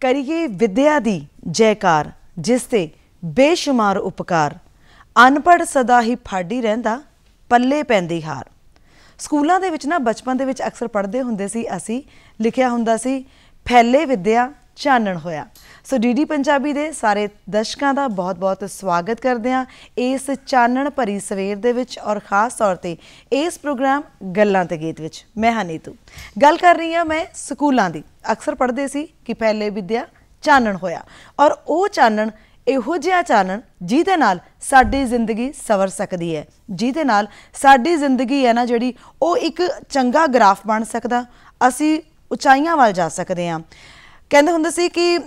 ਕਰੀਏ ਵਿਦਿਆ ਦੀ ਜੈਕਾਰ ਜਿਸ ਤੇ ਬੇਸ਼ੁਮਾਰ ਉਪਕਾਰ ਅਨਪੜ ਸਦਾ ਹੀ ਫਾੜੀ ਰਹਿੰਦਾ ਪੱਲੇ ਪੈਂਦੀ ਹਾਰ ਸਕੂਲਾਂ ਦੇ ਵਿੱਚ ਨਾ ਬਚਪਨ ਦੇ ਵਿੱਚ ਅਕਸਰ ਪੜ੍ਹਦੇ ਹੁੰਦੇ ਸੀ ਅਸੀਂ ਲਿਖਿਆ ਹੁੰਦਾ ਸੀ ਫੈਲੇ ਵਿਦਿਆ ਚਾਨਣ ਹੋਇਆ ਸੋ ਡੀਡੀ ਪੰਜਾਬੀ ਦੇ ਸਾਰੇ ਦਰਸ਼ਕਾਂ ਦਾ ਬਹੁਤ-ਬਹੁਤ ਸਵਾਗਤ ਕਰਦੇ ਹਾਂ ਇਸ ਚਾਨਣ ਭਰੀ ਸਵੇਰ ਦੇ ਵਿੱਚ ਔਰ ਖਾਸ ਤੌਰ ਤੇ ਇਸ ਪ੍ਰੋਗਰਾਮ ਗੱਲਾਂ ਤੇ ਗੀਤ ਵਿੱਚ ਮੈਂ ਹਨੀਤੂ ਗੱਲ ਕਰ ਰਹੀ ਹਾਂ ਮੈਂ ਸਕੂਲਾਂ ਦੀ ਅਕਸਰ ਪੜ੍ਹਦੇ ਸੀ ਕਿ ਪਹਿਲੇ ਵਿਦਿਆ ਚਾਨਣ ਹੋਇਆ ਔਰ ਉਹ ਚਾਨਣ ਇਹੋ ਜਿਹਾ ਚਾਨਣ ਜਿਹਦੇ ਨਾਲ ਸਾਡੀ ਜ਼ਿੰਦਗੀ ਸਵਰ ਸਕਦੀ ਹੈ ਜਿਹਦੇ ਨਾਲ ਸਾਡੀ ਜ਼ਿੰਦਗੀ ਹੈ ਨਾ ਜਿਹੜੀ ਉਹ ਇੱਕ ਚੰਗਾ ਗ੍ਰਾਫ ਬਣ ਸਕਦਾ ਅਸੀਂ ਉਚਾਈਆਂ ਵੱਲ ਜਾ ਸਕਦੇ ਹਾਂ ਕਹਿੰਦੇ ਹੁੰਦੇ ਸੀ ਕਿ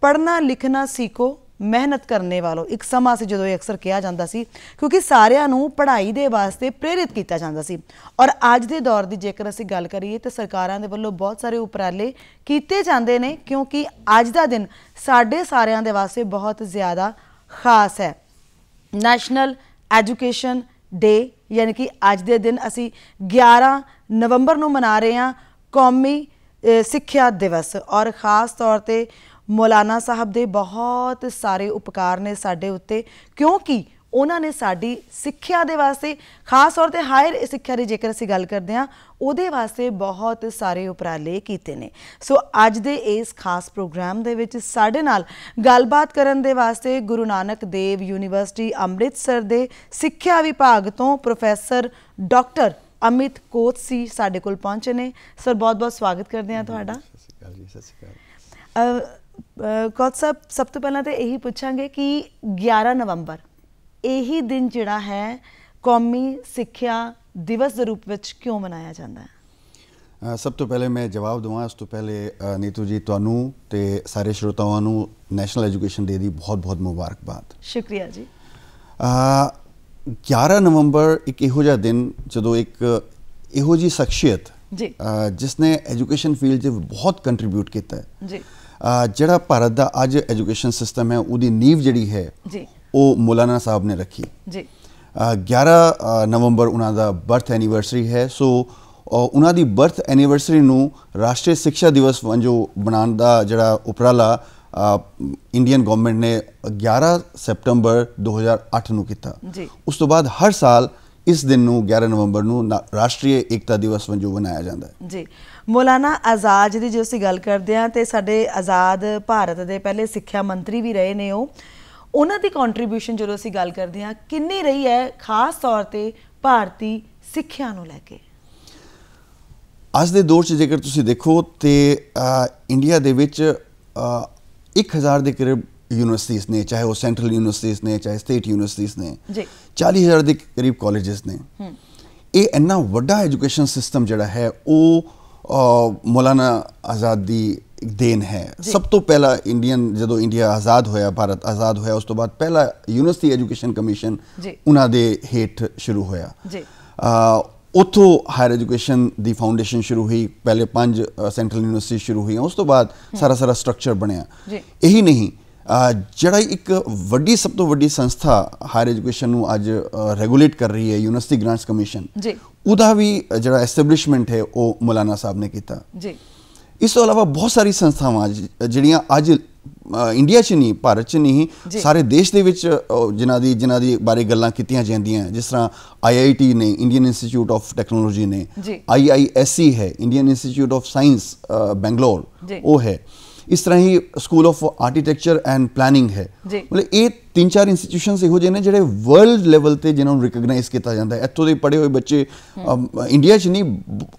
ਪੜਨਾ ਲਿਖਣਾ ਸਿੱਖੋ ਮਿਹਨਤ ਕਰਨੇ ਵਾਲੋ ਇੱਕ ਸਮਾਂ ਸੀ ਜਦੋਂ ਇਹ ਅਕਸਰ ਕਿਹਾ ਜਾਂਦਾ ਸੀ ਕਿਉਂਕਿ ਸਾਰਿਆਂ ਨੂੰ ਪੜ੍ਹਾਈ ਦੇ ਵਾਸਤੇ ਪ੍ਰੇਰਿਤ ਕੀਤਾ ਜਾਂਦਾ ਸੀ ਔਰ ਅੱਜ ਦੇ ਦੌਰ ਦੀ ਜੇਕਰ ਅਸੀਂ ਗੱਲ ਕਰੀਏ ਤਾਂ ਸਰਕਾਰਾਂ ਦੇ ਵੱਲੋਂ ਬਹੁਤ ਸਾਰੇ ਉਪਰਾਲੇ ਕੀਤੇ ਜਾਂਦੇ ਨੇ ਕਿਉਂਕਿ ਅੱਜ ਦਾ ਦਿਨ ਸਾਡੇ ਸਾਰਿਆਂ ਦੇ ਵਾਸਤੇ ਬਹੁਤ ਜ਼ਿਆਦਾ ਖਾਸ ਹੈ ਨੈਸ਼ਨਲ ਐਜੂਕੇਸ਼ਨ ਡੇ ਯਾਨੀ ਕਿ ਅੱਜ ਦੇ ਦਿਨ ਅਸੀਂ 11 ਨਵੰਬਰ ਨੂੰ ਮਨਾ ਰਹੇ ਹਾਂ ਕੌਮੀ ਸਿੱਖਿਆ ਦਿਵਸ ਔਰ ਖਾਸ ਤੌਰ ਤੇ ਮੌਲਾਨਾ ਸਾਹਿਬ ਦੇ ਬਹੁਤ ਸਾਰੇ ਉਪਕਾਰ ਨੇ ਸਾਡੇ ਉੱਤੇ ਕਿਉਂਕਿ ਉਹਨਾਂ ਨੇ ਸਾਡੀ ਸਿੱਖਿਆ ਦੇ ਵਾਸਤੇ ਖਾਸ ਤੌਰ ਤੇ ਹਾਇਰ ਸਿੱਖਿਆ ਦੀ ਜੇਕਰ ਅਸੀਂ ਗੱਲ ਕਰਦੇ ਹਾਂ ਉਹਦੇ ਵਾਸਤੇ ਬਹੁਤ ਸਾਰੇ ਉਪਰਾਲੇ ਕੀਤੇ ਨੇ ਸੋ ਅੱਜ ਦੇ ਇਸ ਖਾਸ ਪ੍ਰੋਗਰਾਮ ਦੇ ਵਿੱਚ ਸਾਡੇ ਨਾਲ ਗੱਲਬਾਤ ਕਰਨ ਦੇ ਵਾਸਤੇ ਗੁਰੂ ਨਾਨਕ ਦੇਵ ਯੂਨੀਵਰਸਿਟੀ ਅੰਮ੍ਰਿਤਸਰ ਦੇ ਸਿੱਖਿਆ ਵਿਭਾਗ ਤੋਂ ਪ੍ਰੋਫੈਸਰ ਡਾਕਟਰ ਅਮਿਤ ਕੋਤ ਸੀ ਸਾਡੇ ਕੋਲ ਪਹੁੰਚੇ ਨੇ ਸਰ ਬਹੁਤ ਬਹੁਤ ਸਵਾਗਤ ਕਰਦੇ ਆ ਤੁਹਾਡਾ ਸਤਿ ਸ਼੍ਰੀ ਅਕਾਲ ਜੀ ਸਤਿ ਸ਼੍ਰੀ ਅਕਾਲ ਕੋਤ ਸਾਹਿਬ ਸਭ ਤੋਂ ਪਹਿਲਾਂ ਤੇ ਇਹੀ ਪੁੱਛਾਂਗੇ ਕਿ 11 ਨਵੰਬਰ ਇਹੀ ਦਿਨ ਜਿਹੜਾ ਹੈ ਕੌਮੀ ਸਿੱਖਿਆ ਦਿਵਸ ਦੇ ਰੂਪ ਵਿੱਚ ਕਿਉਂ ਮਨਾਇਆ ਜਾਂਦਾ ਹੈ ਸਭ ਤੋਂ ਪਹਿਲੇ ਮੈਂ ਜਵਾਬ ਦਵਾਂ ਇਸ ਤੋਂ ਪਹਿਲੇ ਨੀਤੂ ਜੀ ਤੁਹਾਨੂੰ ਤੇ ਸਾਰੇ ਸ਼ਰੋਤਾਵਾਂ ਨੂੰ ਨੈਸ਼ਨਲ ਐਜੂਕੇਸ਼ਨ ਡੇ ਦੀ ਬਹੁਤ-ਬਹੁਤ ਮੁਬਾਰਕਬਾਦ ਸ਼ੁਕਰੀਆ ਜੀ 11 ਨਵੰਬਰ ਇੱਕ ਇਹੋ ਜਿਹਾ ਦਿਨ ਜਦੋਂ ਇੱਕ ਇਹੋ ਜੀ ਸ਼ਖਸੀਅਤ ਜੀ ਜਿਸ ਨੇ ਐਜੂਕੇਸ਼ਨ ਫੀਲਡ 'ਚ ਬਹੁਤ ਕੰਟਰੀਬਿਊਟ ਕੀਤਾ ਹੈ ਜੀ ਜਿਹੜਾ ਭਾਰਤ ਦਾ ਅੱਜ ਐਜੂਕੇਸ਼ਨ ਸਿਸਟਮ ਹੈ ਉਹਦੀ ਨੀਵ ਜਿਹੜੀ ਹੈ ਜੀ ਉਹ ਮੌਲਾਨਾ ਸਾਹਿਬ ਨੇ ਰੱਖੀ ਜੀ 11 ਨਵੰਬਰ ਉਹਨਾਂ ਦਾ ਬਰਥ ਐਨੀਵਰਸਰੀ ਹੈ ਸੋ ਉਹਨਾਂ ਦੀ ਬਰਥ ਐਨੀਵਰਸਰੀ ਨੂੰ ਰਾਸ਼ਟਰੀ ਸਿੱਖਿਆ ਦਿਵਸ ਵਜੋਂ ਬਣਾਉਣ ਦਾ ਜਿਹੜਾ ਉਪਰਾਲਾ ਇੰਡੀਅਨ ਗਵਰਨਮੈਂਟ ਨੇ 11 ਸਤੰਬਰ 2008 ਨੂੰ ਕੀਤਾ ਉਸ ਤੋਂ ਬਾਅਦ ਹਰ ਸਾਲ ਇਸ ਦਿਨ ਨੂੰ 11 ਨਵੰਬਰ ਨੂੰ ਰਾਸ਼ਟਰੀ ਏਕਤਾ ਦਿਵਸ ਵਜੋਂ ਮਨਾਇਆ ਜਾਂਦਾ ਹੈ ਜੀ ਮੌਲਾਨਾ ਆਜ਼ਾਦ ਦੀ ਜੇ ਅਸੀਂ ਗੱਲ ਕਰਦੇ ਹਾਂ ਤੇ ਸਾਡੇ ਆਜ਼ਾਦ ਭਾਰਤ ਦੇ ਪਹਿਲੇ ਸਿੱਖਿਆ ਮੰਤਰੀ ਵੀ ਰਹੇ ਨੇ ਉਹ ਉਹਨਾਂ ਦੀ ਕੰਟਰੀਬਿਊਸ਼ਨ ਜਦੋਂ ਅਸੀਂ ਗੱਲ ਕਰਦੇ ਹਾਂ ਕਿੰਨੀ ਰਹੀ ਹੈ ਖਾਸ ਤੌਰ ਤੇ ਭਾਰਤੀ ਸਿੱਖਿਆ ਨੂੰ ਲੈ ਕੇ ਅੱਜ ਦੇ ਦੌਰ 'ਚ ਜੇਕਰ ਤੁਸੀਂ ਦੇਖੋ ਤੇ ਇੰਡੀਆ ਦੇ ਵਿੱਚ 1000 ਦੇ ਕਰੀਬ ਯੂਨੀਵਰਸਿਟੀਜ਼ ਨੇ ਚਾਹੇ ਉਹ ਸੈਂਟਰਲ ਯੂਨੀਵਰਸਿਟੀਜ਼ ਨੇ ਚਾਹੇ ਸਟੇਟ ਯੂਨੀਵਰਸਿਟੀਜ਼ ਨੇ ਜੀ 40000 ਦੇ ਕਰੀਬ ਕਾਲਜਸ ਨੇ ਇਹ ਇੰਨਾ ਵੱਡਾ ਐਜੂਕੇਸ਼ਨ ਸਿਸਟਮ ਜਿਹੜਾ ਹੈ ਉਹ ਮੌਲਾਨਾ ਆਜ਼ਾਦੀ ਦੇਨ ਹੈ ਸਭ ਤੋਂ ਪਹਿਲਾ ਇੰਡੀਅਨ ਜਦੋਂ ਇੰਡੀਆ ਆਜ਼ਾਦ ਹੋਇਆ ਭਾਰਤ ਆਜ਼ਾਦ ਹੋਇਆ ਉਸ ਤੋਂ ਬਾਅਦ ਪਹਿਲਾ ਯੂਨੀਵਰਸਿਟੀ ਐਜੂਕੇਸ਼ਨ ਕਮਿਸ਼ਨ ਉਹਨਾਂ ਦੇ ਹੇਠ ਸ਼ੁਰੂ ਹੋਇਆ ਜੀ ਉਥੋਂ ਹਾਇਰ ਐਜੂਕੇਸ਼ਨ ਦੀ ਫਾਊਂਡੇਸ਼ਨ ਸ਼ੁਰੂ ਹੋਈ ਪਹਿਲੇ ਪੰਜ ਸੈਂਟਰਲ ਯੂਨੀਵਰਸਿਟੀ ਸ਼ੁਰੂ ਹੋਈਆਂ ਉਸ ਤੋਂ ਬਾਅਦ ਸਾਰਾ ਸਾਰਾ ਸਟਰਕਚਰ ਬਣਿਆ ਜੀ ਇਹੀ ਨਹੀਂ ਜਿਹੜਾ ਇੱਕ ਵੱਡੀ ਸਭ ਤੋਂ ਵੱਡੀ ਸੰਸਥਾ ਹਾਇਰ ਐਜੂਕੇਸ਼ਨ ਨੂੰ ਅੱਜ ਰੈਗੂਲੇਟ ਕਰ ਰਹੀ ਹੈ ਯੂਨੀਵਰਸਿਟੀ ਗ੍ਰਾਂਟਸ ਕਮਿਸ਼ਨ ਜੀ ਉਹਦਾ ਵੀ ਜਿਹੜਾ ਐਸਟੈਬਲਿਸ਼ਮੈਂਟ ਹੈ ਉਹ ਮੌਲਾਨਾ ਸਾਹਿਬ ਨੇ ਕੀਤਾ ਜੀ ਇਸ ਤੋਂ ਇਲਾਵਾ ਬਹੁਤ ਸਾਰੀ ਸੰਸਥਾਵਾਂ ਜਿਹੜੀਆਂ ਅੱਜ ਇੰਡੀਆ 'ਚ ਨਹੀਂ ਭਾਰਤ 'ਚ ਨਹੀਂ ਸਾਰੇ ਦੇਸ਼ ਦੇ ਵਿੱਚ ਜਿਨ੍ਹਾਂ ਦੀ ਜਿਨ੍ਹਾਂ ਦੀ ਬਾਰੇ ਗੱਲਾਂ ਕੀਤੀਆਂ ਜਾਂਦੀਆਂ ਜਿਸ ਤਰ੍ਹਾਂ ਆਈਆਈਟੀ ਨੇ ਇੰਡੀਅਨ ਇੰਸਟੀਚਿਊਟ ਆਫ ਟੈਕਨੋਲੋਜੀ ਨੇ ਆਈਆਈਐਸਸੀ e ਹੈ Indian institute of science Bangalore ਉਹ ਹੈ ਇਸ ਤਰ੍ਹਾਂ ਹੀ school of architecture and planning ਹੈ ਮਤਲਬ ਇਹ ਤਿੰਨ ਚਾਰ ਇੰਸਟੀਚਿਊਸ਼ਨਸ ਇਹੋ ਜਿਹੇ ਨੇ ਜਿਹੜੇ ਵਰਲਡ ਲੈਵਲ ਤੇ ਜਿਨ੍ਹਾਂ ਨੂੰ ਰਿਕਗਨਾਈਜ਼ ਕੀਤਾ ਜਾਂਦਾ ਹੈ ਇੱਥੋਂ ਦੇ ਪੜ੍ਹੇ ਹੋਏ ਬੱਚੇ ਇੰਡੀਆ 'ਚ ਨਹੀਂ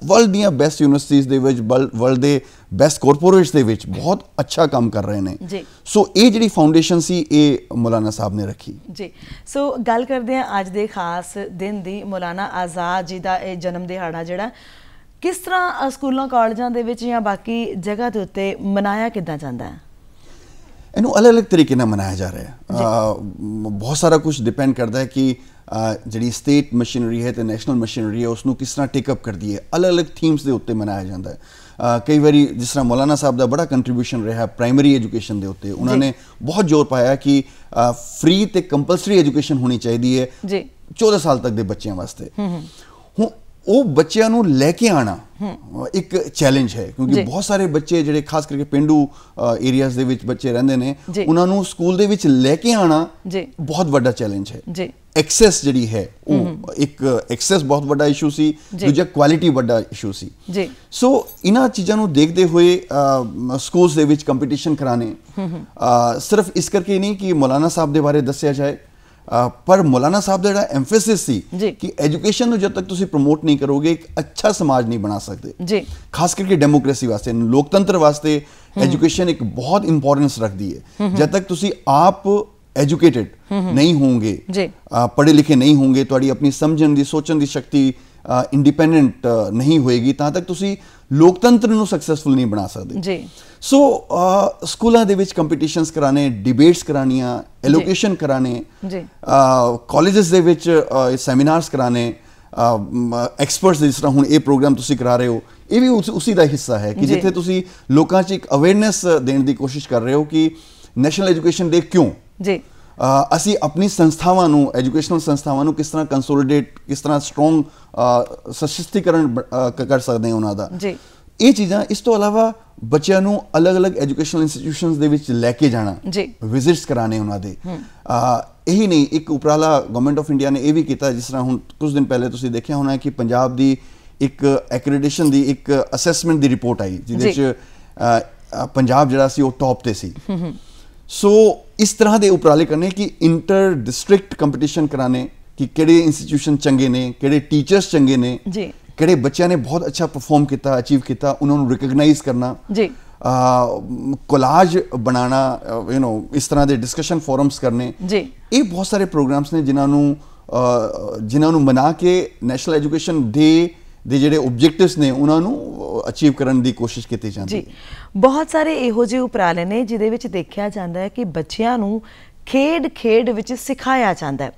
ਵਰਲਡ ਦੀਆਂ ਬੈਸਟ ਯੂਨੀਵਰਸਿਟੀਆਂ ਦੇ ਵਿੱਚ ਵਰਲਡ ਦੇ ਬੈਸਟ ਕਾਰਪੋਰੇਟਸ ਦੇ ਵਿੱਚ ਬਹੁਤ ਅੱਛਾ ਕੰਮ ਕਰ ਰਹੇ ਨੇ ਜੀ ਸੋ ਇਹ ਜਿਹੜੀ ਫਾਊਂਡੇਸ਼ਨ ਸੀ ਇਹ ਮੌਲਾਨਾ ਸਾਹਿਬ ਨੇ ਰੱਖੀ ਜੀ ਸੋ ਗੱਲ ਕਰਦੇ ਆ ਅੱਜ ਦੇ ਖਾਸ ਦਿਨ ਦੀ ਮੌਲਾਨਾ ਆਜ਼ਾਦ ਜੀ ਦਾ ਇਹ ਜਨਮ ਦਿਹਾੜਾ ਜਿਹੜਾ ਕਿਸ ਤਰ੍ਹਾਂ ਸਕੂਲਾਂ ਕਾਲਜਾਂ ਦੇ ਵਿੱਚ ਜਾਂ ਬਾਕੀ ਜਗ੍ਹਾ ਦੇ ਉੱਤੇ ਮਨਾਇਆ ਕਿੱਦਾਂ ਜਾਂਦਾ ਹੈ ਇਹਨੂੰ ਅਲੱਗ-ਅਲੱਗ ਤਰੀਕੇ ਨਾਲ ਮਨਾਇਆ ਜਾ ਰਿਹਾ ਹੈ ਬਹੁਤ ਸਾਰਾ ਕੁਝ ਡਿਪੈਂਡ ਕਰਦਾ ਹੈ ਕਿ ਜਿਹੜੀ ਸਟੇਟ ਮਸ਼ੀਨਰੀ ਹੈ ਤੇ ਨੈਸ਼ਨਲ ਮਸ਼ੀਨਰੀ ਹੈ ਉਸ ਨੂੰ ਕਿਸ ਤਰ੍ਹਾਂ ਟੇਕ ਅਪ ਕਰਦੀ ਹੈ ਅਲੱਗ-ਅਲੱਗ ਥੀਮਸ ਦੇ ਉੱਤੇ ਮਨਾਇਆ ਜਾਂਦਾ ਹੈ ਕਈ ਵਾਰੀ ਜਿਸ ਤਰ੍ਹਾਂ ਮੌਲਾਨਾ ਸਾਹਿਬ ਦਾ ਬੜਾ ਕੰਟਰੀਬਿਊਸ਼ਨ ਰਿਹਾ ਪ੍ਰਾਇਮਰੀ ਐਜੂਕੇਸ਼ਨ ਦੇ ਉੱਤੇ ਉਹਨਾਂ ਨੇ ਬਹੁਤ ਜ਼ੋਰ ਪਾਇਆ ਕਿ ਫ੍ਰੀ ਤੇ ਕੰਪਲਸਰੀ ਐਜੂਕੇਸ਼ਨ ਹੋਣੀ ਚਾਹੀਦੀ ਹੈ ਜੀ 14 ਸਾਲ ਤੱਕ ਦੇ ਬੱਚਿਆਂ ਵਾਸਤੇ ਉਹ ਬੱਚਿਆਂ ਨੂੰ ਲੈ ਕੇ ਆਣਾ ਇੱਕ ਚੈਲੰਜ ਹੈ ਕਿਉਂਕਿ ਬਹੁਤ ਸਾਰੇ ਬੱਚੇ ਜਿਹੜੇ ਖਾਸ ਕਰਕੇ ਪਿੰਡੂ ਏਰੀਆਜ਼ ਦੇ ਵਿੱਚ ਬੱਚੇ ਰਹਿੰਦੇ ਨੇ ਉਹਨਾਂ ਨੂੰ ਸਕੂਲ ਦੇ ਵਿੱਚ ਲੈ ਕੇ ਆਣਾ ਬਹੁਤ ਵੱਡਾ ਚੈਲੰਜ ਹੈ ਜੀ ਐਕਸੈਸ ਜਿਹੜੀ ਹੈ ਉਹ ਇੱਕ ਐਕਸੈਸ ਬਹੁਤ ਵੱਡਾ ਇਸ਼ੂ ਸੀ ਦੂਜਾ ਕੁਆਲਿਟੀ ਵੱਡਾ ਇਸ਼ੂ ਸੀ ਜੀ ਸੋ ਇਹਨਾਂ ਚੀਜ਼ਾਂ ਨੂੰ ਦੇਖਦੇ ਹੋਏ ਸਕੂਲਸ ਦੇ ਵਿੱਚ ਕੰਪੀਟੀਸ਼ਨ ਕਰਾਣੇ ਸਿਰਫ ਇਸ ਕਰਕੇ ਨਹੀਂ ਕਿ ਮੌਲਾਨਾ ਸਾਹਿਬ ਦੇ ਬਾਰੇ ਦੱਸਿਆ ਜਾਏ ਪਰ ਮੌਲਾਨਾ ਸਾਹਿਬ ਦਾ ਜਿਹੜਾ ਐਮਫੇਸਿਸ ਸੀ ਕਿ ਐਜੂਕੇਸ਼ਨ ਨੂੰ ਜਦ ਤੱਕ ਤੁਸੀਂ ਪ੍ਰਮੋਟ ਨਹੀਂ ਕਰੋਗੇ ਇੱਕ ਅੱਛਾ ਸਮਾਜ ਨਹੀਂ ਬਣਾ ਸਕਦੇ ਜੀ ਖਾਸ ਕਰਕੇ ਡੈਮੋਕ੍ਰੇਸੀ ਵਾਸਤੇ ਲੋਕਤੰਤਰ ਵਾਸਤੇ ਐਜੂਕੇਸ਼ਨ ਇੱਕ ਬਹੁਤ ਇੰਪੋਰਟੈਂਸ ਰੱਖਦੀ ਹੈ ਜਦ ਤੱਕ ਤੁਸੀਂ ਆਪ ਐਜੂਕੇਟਿਡ ਨਹੀਂ ਹੋਵੋਗੇ ਜੀ ਪੜ੍ਹੇ ਲਿਖੇ ਨਹੀਂ ਹੋਵੋਗੇ ਤੁਹਾਡੀ ਆਪਣੀ ਸਮਝਣ ਦੀ ਸੋਚਣ ਦੀ ਸ਼ਕਤੀ ਇੰਡੀਪੈਂਡੈਂਟ ਨਹੀਂ ਹੋਏਗੀ ਤਾਂ ਤੱਕ ਤੁਸੀਂ ਲੋਕਤੰਤਰ ਨੂੰ ਸਕਸੈਸਫੁਲ ਨਹੀਂ ਬਣਾ ਸਕਦੇ ਜੀ ਸੋ ਸਕੂਲਾਂ uh, ਦੇ ਵਿੱਚ ਕੰਪੀਟੀਸ਼ਨਸ ਕਰਾਣੇ ਡਿਬੇਟਸ ਕਰਾਣੀਆਂ ਐਲੋਕੇਸ਼ਨ ਕਰਾਣੇ ਜੀ ਕਾਲਜਸ ਦੇ ਵਿੱਚ ਸੈਮੀਨਾਰਸ ਕਰਾਣੇ ਐਕਸਪਰਟਸ ਜਿਸ ਤਰ੍ਹਾਂ ਹੁਣ ਇਹ ਪ੍ਰੋਗਰਾਮ ਤੁਸੀਂ ਕਰਾ ਰਹੇ ਹੋ ਇਹ ਵੀ ਉਸੇ ਦਾ ਹਿੱਸਾ ਹੈ ਕਿ ਜਿੱਥੇ ਤੁਸੀਂ ਲੋਕਾਂ 'ਚ ਇੱਕ ਅਵੇਅਰਨੈਸ ਦੇਣ ਦੀ ਕੋਸ਼ਿਸ਼ ਕਰ ਰਹੇ ਹੋ ਕਿ ਨੈਸ਼ਨਲ ਐਜੂਕੇਸ਼ਨ ਦੇ ਕਿਉਂ ਜੀ ਅਸੀਂ ਆਪਣੀ ਸੰਸਥਾਵਾਂ ਨੂੰ ਐਜੂਕੇਸ਼ਨਲ ਸੰਸਥਾਵਾਂ ਨੂੰ ਕਿਸ ਤਰ੍ਹਾਂ ਕੰਸੋਲੀਡੇਟ ਕਿਸ ਤਰ੍ਹਾਂ ਸਟਰੋਂਗ ਸਸ਼ਸਤੀਕਰਨ ਕਰ ਸਕਦੇ ਹਾਂ ਉਹਨਾਂ ਦਾ ਜੀ ਇਹ ਚੀਜ਼ਾਂ ਇਸ ਤੋਂ ਇਲਾਵਾ ਬੱਚਿਆਂ ਨੂੰ ਅਲੱਗ-ਅਲੱਗ ਐਜੂਕੇਸ਼ਨਲ ਇੰਸਟੀਟਿਊਸ਼ਨਸ ਦੇ ਵਿੱਚ ਲੈ ਕੇ ਜਾਣਾ ਵਿਜ਼ਿਟਸ ਕਰਾਣੇ ਉਹਨਾਂ ਦੇ ਆ ਇਹੀ ਨਹੀਂ ਇੱਕ ਉਪਰਾਲਾ ਗਵਰਨਮੈਂਟ ਆਫ ਇੰਡੀਆ ਨੇ ਇਹ ਵੀ ਕੀਤਾ ਜਿਸ ਤਰ੍ਹਾਂ ਹੁਣ ਕੁਝ ਦਿਨ ਪਹਿਲੇ ਤੁਸੀਂ ਦੇਖਿਆ ਹੋਣਾ ਕਿ ਪੰਜਾਬ ਦੀ ਇੱਕ ਐਕ੍ਰੀਡੀਸ਼ਨ ਦੀ ਇੱਕ ਅਸੈਸਮੈਂਟ ਦੀ ਰਿਪੋਰਟ ਆਈ ਜਿਹਦੇ ਵਿੱਚ ਪੰਜਾਬ ਜਿਹੜਾ ਸੀ ਉਹ ਟੌਪ ਤੇ ਸੀ ਸੋ ਇਸ ਤਰ੍ਹਾਂ ਦੇ ਉਪਰਾਲੇ ਕਰਨੇ ਕਿ ਇੰਟਰ ਡਿਸਟ੍ਰਿਕਟ ਕੰਪੀਟੀਸ਼ਨ ਕਰਾਣੇ ਕਿ ਕਿਹੜੇ ਇੰਸਟੀਟਿਊਸ਼ਨ ਚੰਗੇ ਨੇ ਕਿਹੜੇ ਟੀਚਰਸ ਚੰਗੇ ਨੇ ਜੀ ਕਿਹੜੇ ਬੱਚਿਆਂ ਨੇ ਬਹੁਤ ਅੱਛਾ ਪਰਫਾਰਮ ਕੀਤਾ ਅਚੀਵ ਕੀਤਾ ਉਹਨਾਂ ਨੂੰ ਰਿਕਗਨਾਈਜ਼ ਕਰਨਾ ਜੀ ਆ ਕੋਲਾਜ ਬਣਾਉਣਾ ਯੂ نو ਇਸ ਤਰ੍ਹਾਂ ਦੇ ਡਿਸਕਸ਼ਨ ਫੋਰਮਸ ਕਰਨੇ ਜੀ ਇਹ ਬਹੁਤ ਸਾਰੇ ਪ੍ਰੋਗਰਾਮਸ ਨੇ ਜਿਨ੍ਹਾਂ ਨੂੰ ਜਿਨ੍ਹਾਂ ਨੂੰ ਮਨਾ ਕੇ ਨੈਸ਼ਨਲ ਐਜੂਕੇਸ਼ਨ ਡੇ ਦੇ ਜਿਹੜੇ ਆਬਜੈਕਟਿਵਸ ਨੇ ਉਹਨਾਂ ਨੂੰ ਅਚੀਵ ਕਰਨ ਦੀ ਕੋਸ਼ਿਸ਼ ਕੀਤੀ ਜਾਂਦੀ ਜੀ ਬਹੁਤ ਸਾਰੇ ਇਹੋ ਜਿਹੇ ਉਪਰਾਲੇ ਨੇ ਜਿਦੇ ਵਿੱਚ ਦੇਖਿਆ ਜਾਂਦਾ ਹੈ ਕਿ ਬੱਚਿਆਂ ਨੂੰ ਖੇਡ ਖੇਡ ਵਿੱਚ ਸਿਖਾਇਆ ਜਾਂਦਾ ਹੈ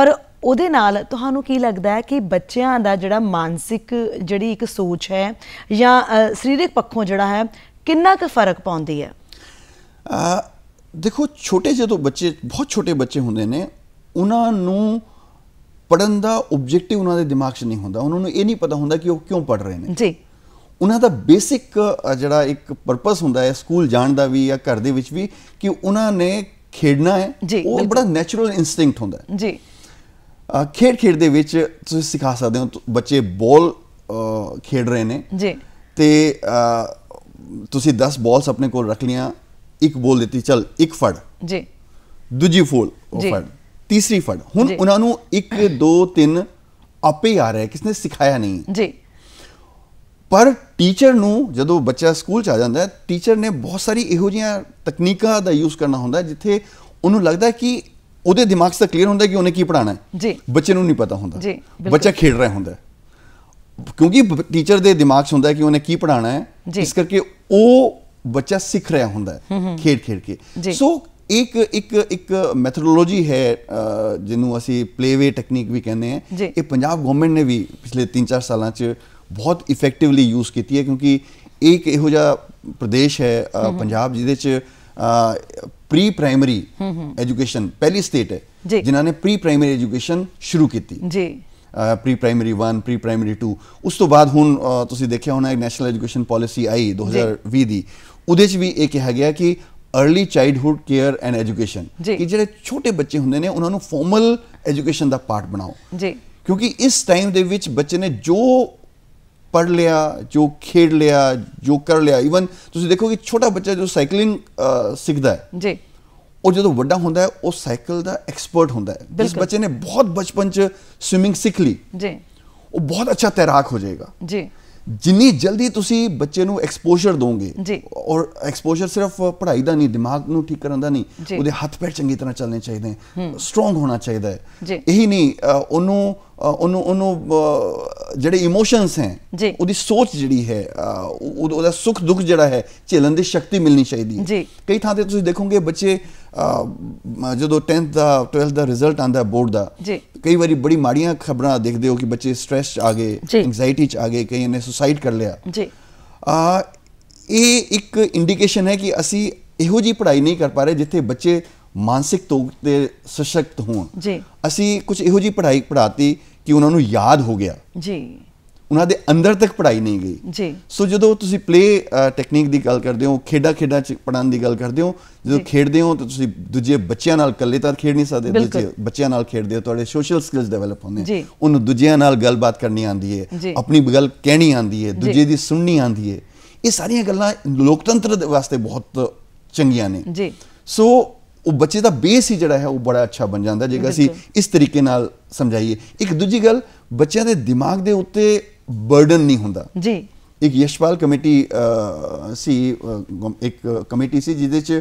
ਔਰ ਉਹਦੇ ਨਾਲ ਤੁਹਾਨੂੰ ਕੀ ਲੱਗਦਾ ਹੈ ਕਿ ਬੱਚਿਆਂ ਦਾ ਜਿਹੜਾ ਮਾਨਸਿਕ ਜਿਹੜੀ ਇੱਕ ਸੋਚ ਹੈ ਜਾਂ ਸਰੀਰਕ ਪੱਖੋਂ ਜਿਹੜਾ ਹੈ ਕਿੰਨਾ ਕੁ ਫਰਕ ਪਾਉਂਦੀ ਹੈ ਦੇਖੋ ਛੋਟੇ ਜਦੋਂ ਬੱਚੇ ਬਹੁਤ ਛੋਟੇ ਬੱਚੇ ਹੁੰਦੇ ਨੇ ਉਹਨਾਂ ਨੂੰ ਪੜਨ ਦਾ ਆਬਜੈਕਟਿਵ ਉਹਨਾਂ ਦੇ ਦਿਮਾਗ 'ਚ ਨਹੀਂ ਹੁੰਦਾ ਉਹਨਾਂ ਨੂੰ ਇਹ ਨਹੀਂ ਪਤਾ ਹੁੰਦਾ ਕਿ ਉਹ ਕਿਉਂ ਪੜ ਰਹੇ ਨੇ ਜੀ ਉਹਨਾਂ ਦਾ ਬੇਸਿਕ ਜਿਹੜਾ ਇੱਕ ਪਰਪਸ ਹੁੰਦਾ ਹੈ ਸਕੂਲ ਜਾਣ ਦਾ ਵੀ ਜਾਂ ਘਰ ਦੇ ਵਿੱਚ ਵੀ ਕਿ ਉਹਨਾਂ ਨੇ ਖੇਡਣਾ ਹੈ ਉਹ ਬੜਾ ਨੇਚਰਲ ਇਨਸਟਿੰਕਟ ਹੁੰਦਾ ਹੈ ਜੀ ਖੇਡ ਖੇਡ ਦੇ ਵਿੱਚ ਤੁਸੀਂ ਸਿਖਾ ਸਕਦੇ ਹੋ ਬੱਚੇ ਬੋਲ ਖੇਡ ਰਹੇ ਨੇ ਜੀ ਤੇ ਤੁਸੀਂ 10 ਬਾਲਸ ਆਪਣੇ ਕੋਲ ਰੱਖ ਲੀਆਂ ਇੱਕ ਬੋਲ ਦਿੱਤੀ ਚਲ ਇੱਕ ਫੜ ਜੀ ਦੂਜੀ ਫੋਲ ਉਹ ਫੜ ਤੀਸਰੀ ਫੜ ਹੁਣ ਉਹਨਾਂ ਨੂੰ 1 2 3 ਆਪੇ ਆ ਰਿਹਾ ਕਿਸਨੇ ਸਿਖਾਇਆ ਨਹੀਂ ਜੀ ਪਰ ਟੀਚਰ ਨੂੰ ਜਦੋਂ ਬੱਚਾ ਸਕੂਲ ਚ ਆ ਜਾਂਦਾ ਹੈ ਟੀਚਰ ਨੇ ਬਹੁਤ ਸਾਰੀ ਇਹੋ ਜੀਆਂ ਤਕਨੀਕਾਂ ਦਾ ਯੂਜ਼ ਕਰਨਾ ਹੁੰਦਾ ਜਿੱਥੇ ਉਹਨੂੰ ਲੱਗਦਾ ਕਿ ਉਹਦੇ ਦਿਮਾਗ 'ਚ ਤਾਂ ਕਲੀਅਰ ਹੁੰਦਾ ਕਿ ਉਹਨੇ ਕੀ ਪੜਾਣਾ ਹੈ ਜੀ ਬੱਚੇ ਨੂੰ ਨਹੀਂ ਪਤਾ ਹੁੰਦਾ ਜੀ ਬੱਚਾ ਖੇਡ ਰਿਹਾ ਹੁੰਦਾ ਕਿਉਂਕਿ ਟੀਚਰ ਦੇ ਦਿਮਾਗ 'ਚ ਹੁੰਦਾ ਕਿ ਉਹਨੇ ਕੀ ਪੜਾਣਾ ਹੈ ਇਸ ਕਰਕੇ ਉਹ ਬੱਚਾ ਸਿੱਖ ਰਿਹਾ ਹੁੰਦਾ ਖੇਡ ਖੇਡ ਕੇ ਸੋ ਇੱਕ ਇੱਕ ਇੱਕ ਮੈਥਡੋਲੋਜੀ ਹੈ ਜਿਹਨੂੰ ਅਸੀਂ ਪਲੇਵੇ ਟੈਕਨੀਕ ਵੀ ਕਹਿੰਦੇ ਆ ਇਹ ਪੰਜਾਬ ਗਵਰਨਮੈਂਟ ਨੇ ਵੀ ਪਿਛਲੇ 3-4 ਸਾਲਾਂ 'ਚ ਬਹੁਤ ਇਫੈਕਟਿਵਲੀ ਯੂਜ਼ ਕੀਤੀ ਹੈ ਕਿਉਂਕਿ ਇੱਕ ਇਹੋ ਜਿਹਾ ਪ੍ਰਦੇਸ਼ ਹੈ ਪੰਜਾਬ ਜਿਹਦੇ 'ਚ ਪ੍ਰੀ ਪ੍ਰਾਇਮਰੀ ਐਜੂਕੇਸ਼ਨ ਪਹਿਲੀ ਸਟੇਟ ਹੈ ਜਿਨ੍ਹਾਂ ਨੇ ਪ੍ਰੀ ਪ੍ਰਾਇਮਰੀ ਐਜੂਕੇਸ਼ਨ ਸ਼ੁਰੂ ਕੀਤੀ ਜੀ ਪ੍ਰੀ ਪ੍ਰਾਇਮਰੀ 1 ਪ੍ਰੀ ਪ੍ਰਾਇਮਰੀ 2 ਉਸ ਤੋਂ ਬਾਅਦ ਹੁਣ ਤੁਸੀਂ ਦੇਖਿਆ ਹੋਣਾ ਇੱਕ ਨੈਸ਼ਨਲ ਐਜੂਕੇਸ਼ਨ ਪਾਲਿਸੀ ਆਈ 2020 ਦੀ ਉਹਦੇ 'ਚ ਵੀ ਇਹ ਕਿਹਾ ਗਿਆ ਕਿ early childhood care and education ਕਿ ਜਿਹੜੇ ਛੋਟੇ ਬੱਚੇ ਹੁੰਦੇ ਨੇ ਉਹਨਾਂ ਨੂੰ ਫਾਰਮਲ ਐਜੂਕੇਸ਼ਨ ਦਾ ਪਾਰਟ ਬਣਾਓ ਜੀ ਕਿਉਂਕਿ ਇਸ ਟਾਈਮ ਦੇ ਵਿੱਚ ਬੱਚੇ ਨੇ ਜੋ ਪੜ ਲਿਆ ਜੋ ਖੇਡ ਲਿਆ ਜੋ ਕਰ ਲਿਆ ਇਵਨ ਤੁਸੀਂ ਦੇਖੋ ਕਿ ਛੋਟਾ ਬੱਚਾ ਜੋ ਸਾਈਕਲਿੰਗ ਸਿੱਖਦਾ ਹੈ ਜੀ ਉਹ ਜਦੋਂ ਵੱਡਾ ਹੁੰਦਾ ਹੈ ਉਹ ਸਾਈਕਲ ਦਾ ਐਕਸਪਰਟ ਹੁੰਦਾ ਹੈ ਜਿਸ ਬੱਚੇ ਨੇ ਬਹੁਤ ਬਚਪਨ ਚ ਸਵਿਮਿੰਗ ਸਿੱਖ ਲਈ ਜੀ ਉਹ ਬਹੁਤ ਅੱਛਾ ਤੈਰਾਕ ਹੋ ਜਾਏਗਾ ਜੀ ਜਿੰਨੀ ਜਲਦੀ ਤੁਸੀਂ ਬੱਚੇ ਨੂੰ ਐਕਸਪੋਜ਼ਰ ਦੋਗੇ ਔਰ ਐਕਸਪੋਜ਼ਰ ਸਿਰਫ ਪੜ੍ਹਾਈ ਦਾ ਨਹੀਂ ਦਿਮਾਗ ਨੂੰ ਠੀਕ ਕਰਨ ਦਾ ਨਹੀਂ ਉਹਦੇ ਹੱਥ ਪੈਰ ਚੰਗੀ ਤਰ੍ਹਾਂ ਚੱਲਣੇ ਚਾਹੀਦੇ ਨੇ ਸਟਰੋਂਗ ਹੋਣਾ ਚਾਹੀਦਾ ਹੈ ਇਹੀ ਨਹੀਂ ਉਹਨੂੰ ਉਹਨੂੰ ਉਹਨੂੰ ਜਿਹੜੇ ਇਮੋਸ਼ਨਸ ਹੈ ਉਹਦੀ ਸੋਚ ਜਿਹੜੀ ਹੈ ਉਹਦਾ ਸੁੱਖ ਦੁੱਖ ਜਿਹੜਾ ਹੈ ਝੇਲਣ ਦੀ ਸ਼ਕਤੀ ਮਿਲਣੀ ਚਾਹੀਦੀ ਹੈ ਕਈ ਥਾਂ ਤੇ ਤੁਸੀਂ ਦੇਖੋਗੇ ਬੱਚੇ ਜਦੋਂ 10th ਦਾ 12th ਦਾ ਰਿਜ਼ਲਟ ਆਂਦਾ ਬੋਰਡ ਦਾ ਕਈ ਵਾਰੀ ਬੜੀ ਮਾੜੀਆਂ ਖਬਰਾਂ ਦੇਖਦੇ ਹੋ ਕਿ ਬੱਚੇ ਸਟ੍ਰੈਸ ਚ ਆ ਗਏ ਐਂਗਜ਼ਾਇਟੀ ਚ ਆ ਗਏ ਕਈ ਨੇ ਸੁਸਾਈਡ ਕਰ ਲਿਆ ਜੀ ਆ ਇਹ ਇੱਕ ਇੰਡੀਕੇਸ਼ਨ ਹੈ ਕਿ ਅਸੀਂ ਇਹੋ ਜੀ ਪੜ੍ਹਾਈ ਨਹੀਂ ਕਰ ਪਾ ਰਹੇ ਜਿੱਥੇ ਬੱਚੇ ਮਾਨਸਿਕ ਤੌਰ ਤੇ ਸਸ਼ਕਤ ਹੋਣ ਜੀ ਅਸੀਂ ਕੁਝ ਇਹੋ ਜੀ ਪੜ੍ਹਾਈ ਪੜਾਤੀ ਕਿ ਉਹਨਾਂ ਨੂੰ ਯਾਦ ਹੋ ਗਿਆ ਜੀ ਉਹਨਾਂ ਦੇ ਅੰਦਰ ਤੱਕ ਪੜਾਈ ਨਹੀਂ ਗਈ ਜੀ ਸੋ ਜਦੋਂ ਤੁਸੀਂ ਪਲੇ ਟੈਕਨੀਕ ਦੀ ਗੱਲ ਕਰਦੇ ਹੋ ਖੇਡਾਂ ਖੇਡਾਂ ਚ ਪੜਾਉਣ ਦੀ ਗੱਲ ਕਰਦੇ ਹੋ ਜਦੋਂ ਖੇਡਦੇ ਹੋ ਤਾਂ ਤੁਸੀਂ ਦੂਜੇ ਬੱਚਿਆਂ ਨਾਲ ਇਕੱਲੇ ਤਾਂ ਖੇਡ ਨਹੀਂ ਸਕਦੇ ਦੂਜੇ ਬੱਚਿਆਂ ਨਾਲ ਖੇਡਦੇ ਹੋ ਤੁਹਾਡੇ ਸੋਸ਼ਲ ਸਕਿਲਸ ਡਿਵੈਲਪ ਹੁੰਦੇ ਉਹਨੂੰ ਦੂਜਿਆਂ ਨਾਲ ਗੱਲਬਾਤ ਕਰਨੀ ਆਉਂਦੀ ਹੈ ਆਪਣੀ ਗੱਲ ਕਹਿਣੀ ਆਉਂਦੀ ਹੈ ਦੂਜੇ ਦੀ ਸੁਣਨੀ ਆਉਂਦੀ ਹੈ ਇਹ ਸਾਰੀਆਂ ਗੱਲਾਂ ਲੋਕਤੰਤਰ ਦੇ ਵਾਸਤੇ ਬਹੁਤ ਚੰਗੀਆਂ ਨੇ ਜੀ ਸੋ ਉਹ ਬੱਚੇ ਦਾ ਬੇਸ ਹੀ ਜਿਹੜਾ ਹੈ ਉਹ ਬੜਾ ਅੱਛਾ ਬਣ ਜਾਂਦਾ ਜੇਕਰ ਅਸੀਂ ਇਸ ਤਰੀਕੇ ਨਾਲ ਸਮਝਾਈਏ ਇੱਕ ਦੂਜੀ ਗੱਲ ਬੱਚਿਆਂ ਦੇ ਦਿਮਾਗ ਦੇ ਉੱਤੇ ਬਰਡਨ ਨਹੀਂ ਹੁੰਦਾ ਜੀ ਇੱਕ ਯਸ਼ਪਾਲ ਕਮੇਟੀ ਸੀ ਇੱਕ ਕਮੇਟੀ ਸੀ ਜਿਹਦੇ ਚ